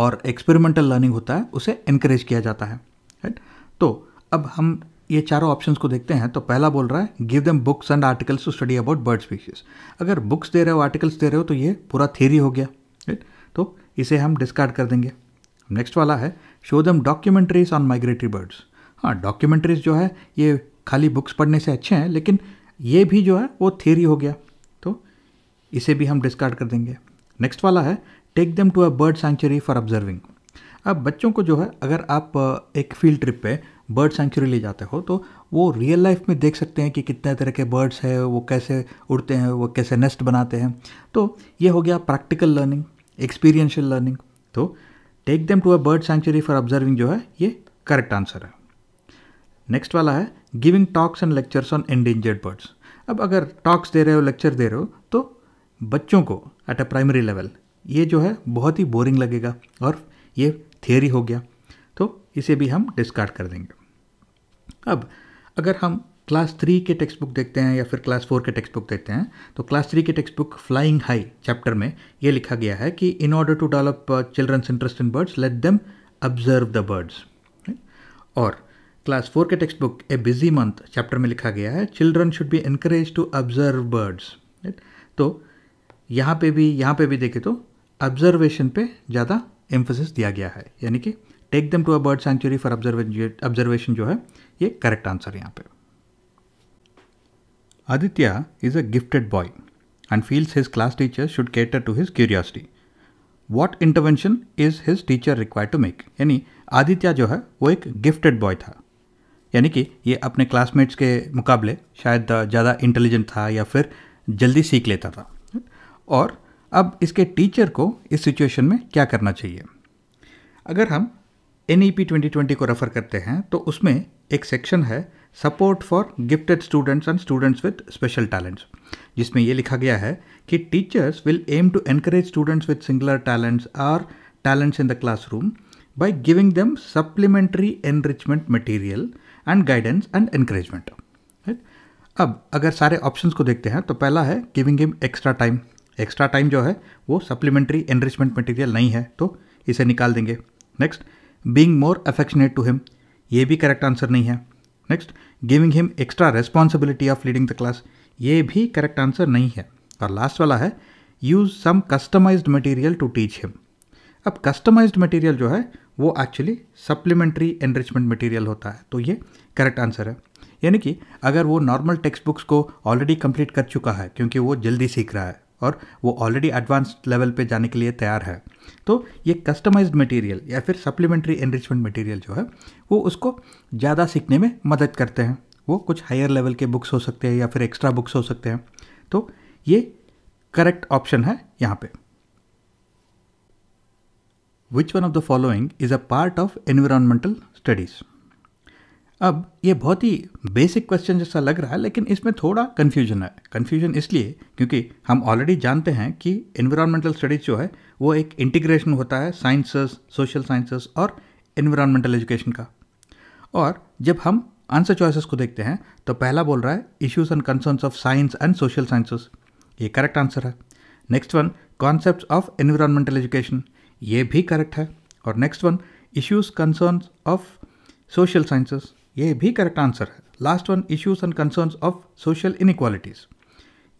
और एक्सपेरिमेंटल लर्निंग होता है उसे इनक्रेज किया जाता है राइट तो अब हम ये चारों ऑप्शंस को देखते हैं तो पहला बोल रहा है give them books and articles to study about bird species अगर बुक्स दे रहे हो आर्टिकल्स दे रहे हो तो ये पूरा थेरी हो गया राइट तो इसे हम डिस्कार्ड कर देंगे नेक्स्ट वाला है show them documentaries on migratory birds हाँ डॉक्यूमेंट्रीज जो है ये खाली बुक्स पढ़ने से अच्छे हैं लेकिन ये भी जो है वो थियरी हो गया तो इसे भी हम डिस्कार्ड कर देंगे नेक्स्ट वाला है take them to a bird sanctuary for observing अब बच्चों को जो है अगर आप एक फील्ड ट्रिप पे बर्ड सेंचुरी ले जाते हो तो वो रियल लाइफ में देख सकते हैं कि कितने तरह के बर्ड्स हैं वो कैसे उड़ते हैं वो कैसे नेस्ट बनाते हैं तो ये हो गया प्रैक्टिकल लर्निंग एक्सपीरियंशियल लर्निंग तो take them to a bird sanctuary for observing जो है ये करेक्ट आंसर है नेक्स्ट वाला है giving talks and lectures on endangered birds अब अगर टॉक्स दे रहे हो लेक्चर दे रहे हो तो बच्चों को एट अ प्राइमरी लेवल ये जो है बहुत ही बोरिंग लगेगा और ये थियरी हो गया तो इसे भी हम डिस्कार्ड कर देंगे अब अगर हम क्लास थ्री के टेक्स्ट बुक देखते हैं या फिर क्लास फोर के टेक्स्ट बुक देखते हैं तो क्लास थ्री के text book flying high chapter में ये लिखा गया है कि in order to develop children's interest in birds let them observe the birds और क्लास फोर के text book a busy month chapter में लिखा गया है children should be increase to observe birds right तो यहाँ पे भी यहाँ पे भी देखे तो ऑब्जर्वेशन पे ज़्यादा एम्फोसिस दिया गया है यानी कि take them to a bird sanctuary for observation जो है ये करेक्ट आंसर यहाँ पे Aditya is a gifted boy and feels his class teacher should cater to his curiosity what intervention is his teacher require to make यानी आदित्य जो है वो एक गिफ्टेड बॉय था यानी कि ये अपने क्लासमेट्स के मुकाबले शायद ज़्यादा इंटेलिजेंट था या फिर जल्दी सीख लेता था और अब इसके टीचर को इस सिचुएशन में क्या करना चाहिए अगर हम N E P twenty twenty को रेफ़र करते हैं तो उसमें एक सेक्शन है support for gifted students and students with special talents जिसमें ये लिखा गया है कि teachers will aim to encourage students with singular talents or talents in the classroom by giving them supplementary enrichment material and guidance and encouragement right अब अगर सारे ऑप्शन को देखते हैं तो पहला है giving him extra time extra time जो है वो सप्लीमेंट्री एनरिचमेंट मटेरियल नहीं है तो इसे निकाल देंगे next being more affectionate to him ये भी करेक्ट आंसर नहीं है next giving him extra responsibility of leading the class ये भी करेक्ट आंसर नहीं है और लास्ट वाला है use some customized material to teach him अब कस्टमाइज्ड मटेरियल जो है वो एक्चुअली सप्लीमेंट्री एनरिचमेंट मटेरियल होता है तो ये करेक्ट आंसर है यानी कि अगर वो नॉर्मल टेक्स्ट बुक्स को ऑलरेडी कंप्लीट कर चुका है क्योंकि वो जल्दी सीख रहा है और वो ऑलरेडी एडवांस लेवल पे जाने के लिए तैयार है तो ये कस्टमाइज्ड मटेरियल या फिर सप्लीमेंट्री एनरिचमेंट मटेरियल जो है वो उसको ज़्यादा सीखने में मदद करते हैं वो कुछ हायर लेवल के बुक्स हो सकते हैं या फिर एक्स्ट्रा बुक्स हो सकते हैं तो ये करेक्ट ऑप्शन है यहाँ पर which one of the following is a part of environmental studies? अब ये बहुत ही बेसिक क्वेश्चन जैसा लग रहा है लेकिन इसमें थोड़ा कन्फ्यूजन है कन्फ्यूजन इसलिए क्योंकि हम ऑलरेडी जानते हैं कि इन्वायरमेंटल स्टडीज़ जो है वो एक इंटीग्रेशन होता है साइंसेस सोशल साइंसेस और इन्वायरमेंटल एजुकेशन का और जब हम आंसर चॉइसेस को देखते हैं तो पहला बोल रहा है issues and concerns of science and social sciences ये करेक्ट आंसर है next one concept of environmental education ये भी करेक्ट है और next one issues concern of social sciences ये भी करेक्ट आंसर है last one issues and concerns of social inequalities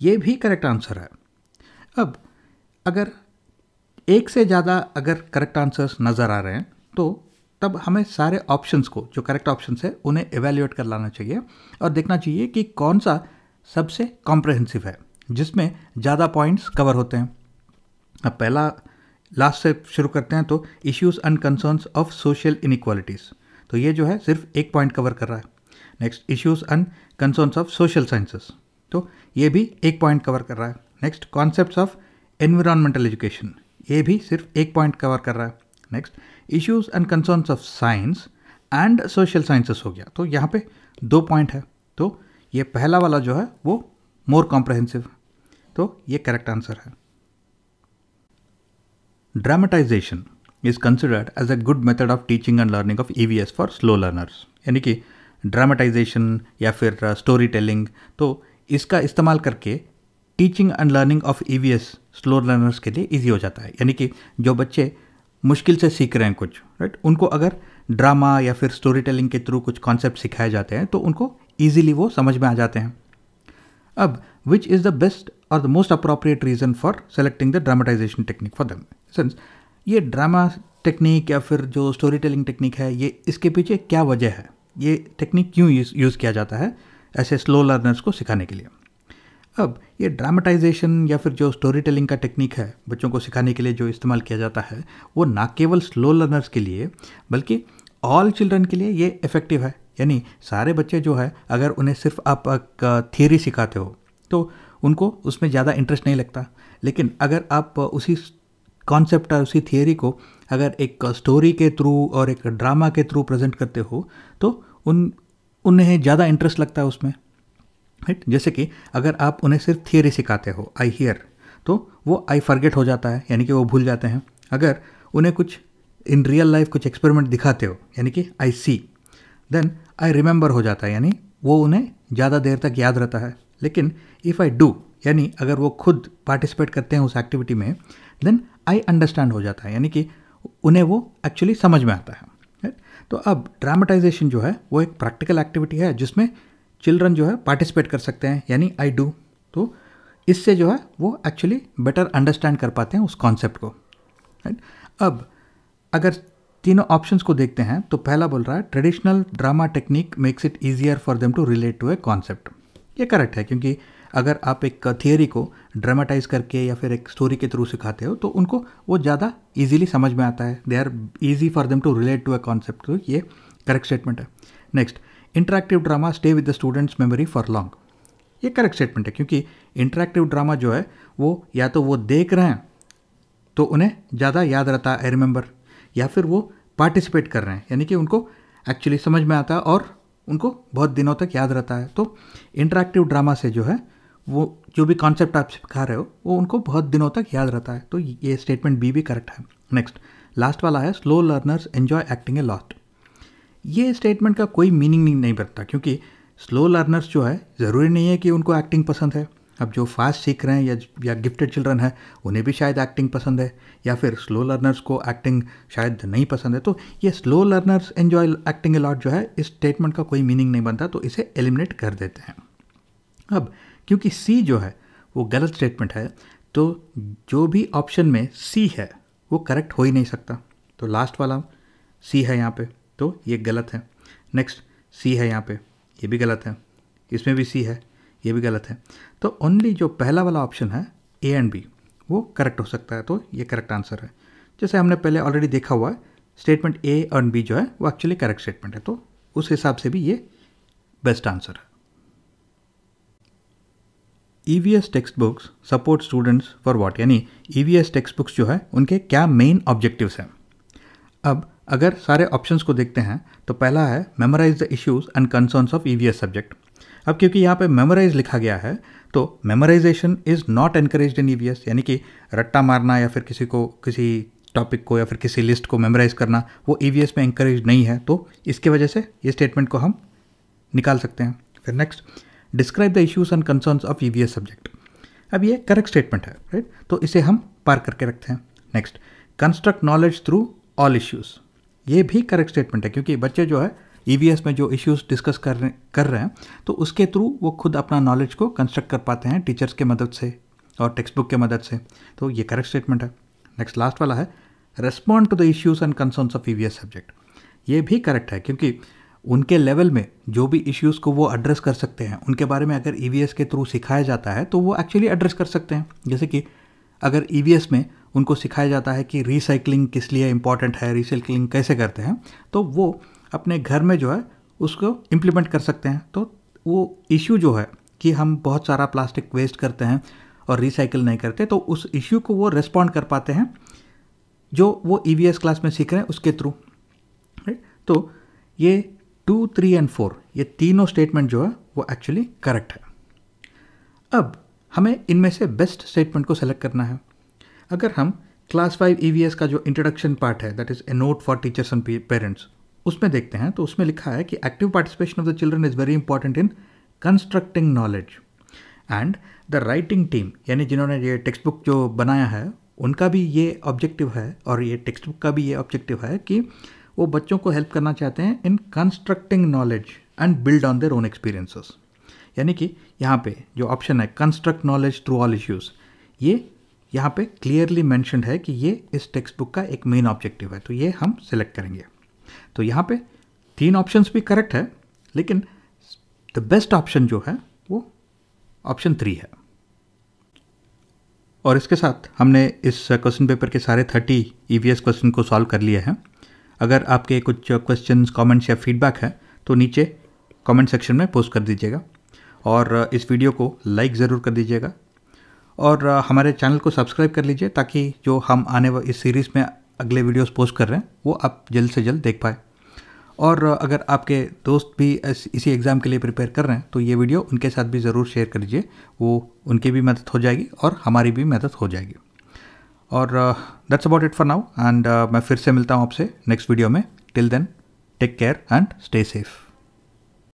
ये भी करेक्ट आंसर है अब अगर एक से ज़्यादा अगर करेक्ट आंसर्स नज़र आ रहे हैं तो तब हमें सारे ऑप्शंस को जो करेक्ट ऑप्शंस है उन्हें एवेल्यूएट कर लाना चाहिए और देखना चाहिए कि कौन सा सबसे कॉम्प्रहेंसिव है जिसमें ज़्यादा पॉइंट्स कवर होते हैं अब पहला लास्ट से शुरू करते हैं तो issues and concern of social inequalities तो ये जो है सिर्फ एक पॉइंट कवर कर रहा है next issues and concern of social sciences तो ये भी एक पॉइंट कवर कर रहा है next concept of environmental education ये भी सिर्फ एक पॉइंट कवर कर रहा है next issues and concern of science and social sciences हो गया तो यहाँ पे दो पॉइंट है तो ये पहला वाला जो है वो मोर कॉम्प्रहेंसिव तो ये करेक्ट आंसर है Dramatization is considered as a good method of teaching and learning of EVS for slow learners यानी कि ड्रामेटाइजेशन या फिर स्टोरी uh, टेलिंग तो इसका इस्तेमाल करके teaching and learning of E V S slow learners के लिए ईजी हो जाता है यानी कि जो बच्चे मुश्किल से सीख रहे हैं कुछ राइट उनको अगर ड्रामा या फिर स्टोरी टेलिंग के थ्रू कुछ कॉन्सेप्ट सिखाए जाते हैं तो उनको ईजिली वो समझ में आ जाते हैं अब which is the best or the most appropriate reason for selecting the dramatization technique for them. Since ये ड्रामा टेक्निक या फिर जो स्टोरी टेलिंग टेक्निक है ये इसके पीछे क्या वजह है ये टेक्निक क्यों यूज़ किया जाता है ऐसे स्लो लर्नर्स को सिखाने के लिए अब ये ड्रामेटाइजेशन या फिर जो स्टोरी टेलिंग का टेक्निक है बच्चों को सिखाने के लिए जो इस्तेमाल किया जाता है वो ना केवल स्लो लर्नर्स के लिए बल्कि ऑल चिल्ड्रन के लिए ये इफ़ेक्टिव है यानी सारे बच्चे जो है अगर उन्हें सिर्फ आप थियरी uh, सिखाते हो तो उनको उसमें ज़्यादा इंटरेस्ट नहीं लगता लेकिन अगर आप उसी कॉन्सेप्ट और उसी थियोरी को अगर एक स्टोरी के थ्रू और एक ड्रामा के थ्रू प्रेजेंट करते हो तो उन उन्हें ज़्यादा इंटरेस्ट लगता है उसमें राइट जैसे कि अगर आप उन्हें सिर्फ थियोरी सिखाते हो आई हियर तो वो आई फॉरगेट हो जाता है यानी कि वो भूल जाते हैं अगर उन्हें कुछ इन रियल लाइफ कुछ एक्सपेरिमेंट दिखाते हो यानी कि आई सी देन आई रिमेंबर हो जाता है यानी वो उन्हें ज़्यादा देर तक याद रहता है लेकिन इफ़ आई डू यानी अगर वो खुद पार्टिसिपेट करते हैं उस एक्टिविटी में देन आई अंडरस्टैंड हो जाता है यानी कि उन्हें वो एक्चुअली समझ में आता है तो अब ड्रामेटाइजेशन जो है वो एक प्रैक्टिकल एक्टिविटी है जिसमें चिल्ड्रन जो है पार्टिसिपेट कर सकते हैं यानी आई डू तो इससे जो है वो एक्चुअली बेटर अंडरस्टैंड कर पाते हैं उस कॉन्सेप्ट को राइट अब अगर तीनों ऑप्शंस को देखते हैं तो पहला बोल रहा है traditional drama technique makes it easier for them to relate to a concept ये करेक्ट है क्योंकि अगर आप एक थियोरी को ड्रामाटाइज करके या फिर एक स्टोरी के थ्रू सिखाते हो तो उनको वो ज़्यादा ईजिली समझ में आता है they are easy for them to relate to a concept तो ये करेक्ट स्टेटमेंट है next interactive drama stay with the students memory for long ये करेक्ट स्टेटमेंट है क्योंकि इंटरेक्टिव ड्रामा जो है वो या तो वो देख रहे हैं तो उन्हें ज़्यादा याद रहता है आई रिमेंबर या फिर वो पार्टिसिपेट कर रहे हैं यानी कि उनको एक्चुअली समझ में आता है और उनको बहुत दिनों तक याद रहता है तो इंटरेक्टिव ड्रामा से जो है वो जो भी कॉन्सेप्ट आप सिखा रहे हो वो उनको बहुत दिनों तक याद रहता है तो ये स्टेटमेंट बी भी करेक्ट है नेक्स्ट लास्ट वाला है slow learners enjoy acting a lot ये स्टेटमेंट का कोई मीनिंग नहीं बनता क्योंकि स्लो लर्नर्स जो है ज़रूरी नहीं है कि उनको एक्टिंग पसंद है अब जो फास्ट सीख रहे हैं या या गिफ्टेड चिल्ड्रन है उन्हें भी शायद एक्टिंग पसंद है या फिर स्लो लर्नर्स को एक्टिंग शायद नहीं पसंद है तो ये slow learners enjoy acting a lot जो है इस स्टेटमेंट का कोई मीनिंग नहीं बनता तो इसे एलिमिनेट कर देते हैं अब क्योंकि सी जो है वो गलत स्टेटमेंट है तो जो भी ऑप्शन में सी है वो करेक्ट हो ही नहीं सकता तो लास्ट वाला सी है यहाँ पे तो ये गलत है नेक्स्ट सी है यहाँ पे ये भी गलत है इसमें भी सी है ये भी गलत है तो ओनली जो पहला वाला ऑप्शन है ए एंड बी वो करेक्ट हो सकता है तो ये करेक्ट आंसर है जैसे हमने पहले ऑलरेडी देखा हुआ है स्टेटमेंट ए एंड बी जो है वो एक्चुअली करेक्ट स्टेटमेंट है तो उस हिसाब से भी ये बेस्ट आंसर है EVS text books support students for what यानी एस टेक्सट बुक्स जो है उनके क्या मेन ऑब्जेक्टिव्स हैं अब अगर सारे ऑप्शंस को देखते हैं तो पहला है memorize the issues and concerns of S subject अब क्योंकि यहाँ पे मेमोराइज लिखा गया है तो memorization is not encourage in S यानी कि रट्टा मारना या फिर किसी को किसी टॉपिक को या फिर किसी लिस्ट को मेमोराइज करना वो ई e में इंकरेज नहीं है तो इसके वजह से ये स्टेटमेंट को हम निकाल सकते हैं फिर next describe the issues and concerns of E subject अब ये करेक्ट स्टेटमेंट है राइट तो इसे हम पार करके रखते हैं next construct knowledge through all issues ये भी करेक्ट स्टेटमेंट है क्योंकि बच्चे जो है ई e में जो इश्यूज़ डिस्कस कर रहे कर रहे हैं तो उसके थ्रू वो खुद अपना नॉलेज को कंस्ट्रक्ट कर पाते हैं टीचर्स के मदद से और टेक्स्ट बुक के मदद से तो ये करेक्ट स्टेटमेंट है नेक्स्ट लास्ट वाला है respond to the issues and concerns of E subject ये भी करेक्ट है क्योंकि उनके लेवल में जो भी इश्यूज़ को वो एड्रेस कर सकते हैं उनके बारे में अगर ई e के थ्रू सिखाया जाता है तो वो एक्चुअली एड्रेस कर सकते हैं जैसे कि अगर ई e में उनको सिखाया जाता है कि रिसाइकलिंग किस लिए इम्पॉर्टेंट है रिसाइकलिंग कैसे करते हैं तो वो अपने घर में जो है उसको इम्प्लीमेंट कर सकते हैं तो वो इश्यू जो है कि हम बहुत सारा प्लास्टिक वेस्ट करते हैं और रिसाइकिल नहीं करते तो उस इश्यू को वो रेस्पॉन्ड कर पाते हैं जो वो ई e क्लास में सीख रहे हैं उसके थ्रू तो ये टू थ्री एंड फोर ये तीनों स्टेटमेंट जो है वो एक्चुअली करेक्ट है अब हमें इनमें से बेस्ट स्टेटमेंट को सेलेक्ट करना है अगर हम क्लास फाइव ई का जो इंट्रोडक्शन पार्ट है that is a note for teachers and parents उसमें देखते हैं तो उसमें लिखा है कि active participation of the children is very important in constructing knowledge and the writing team यानी जिन्होंने ये टेक्स्ट बुक जो बनाया है उनका भी ये ऑब्जेक्टिव है और ये टेक्स्ट बुक का भी ये ऑब्जेक्टिव है कि वो बच्चों को हेल्प करना चाहते हैं in constructing knowledge and build on their own experiences यानी कि यहाँ पे जो ऑप्शन है construct knowledge through all issues ये यहाँ पे क्लियरली मैंशनड है कि ये इस टेक्स्ट बुक का एक मेन ऑब्जेक्टिव है तो ये हम सिलेक्ट करेंगे तो यहाँ पे तीन ऑप्शंस भी करेक्ट है लेकिन द बेस्ट ऑप्शन जो है वो ऑप्शन थ्री है और इसके साथ हमने इस क्वेश्चन पेपर के सारे थर्टी ई क्वेश्चन को सॉल्व कर लिए हैं अगर आपके कुछ क्वेश्चन कमेंट्स या फीडबैक है तो नीचे कमेंट सेक्शन में पोस्ट कर दीजिएगा और uh, इस वीडियो को लाइक ज़रूर कर दीजिएगा और uh, हमारे चैनल को सब्सक्राइब कर लीजिए ताकि जो हम आने इस सीरीज़ में अगले वीडियोस पोस्ट कर रहे हैं वो आप जल्द से जल्द देख पाए और uh, अगर आपके दोस्त भी इसी एग्ज़ाम के लिए प्रिपेयर कर रहे हैं तो ये वीडियो उनके साथ भी ज़रूर शेयर कर लीजिए वो उनकी भी मदद हो जाएगी और हमारी भी मदद हो जाएगी और that's about it for now and मैं फिर से मिलता हूँ आपसे नेक्स्ट वीडियो में till then take care and stay safe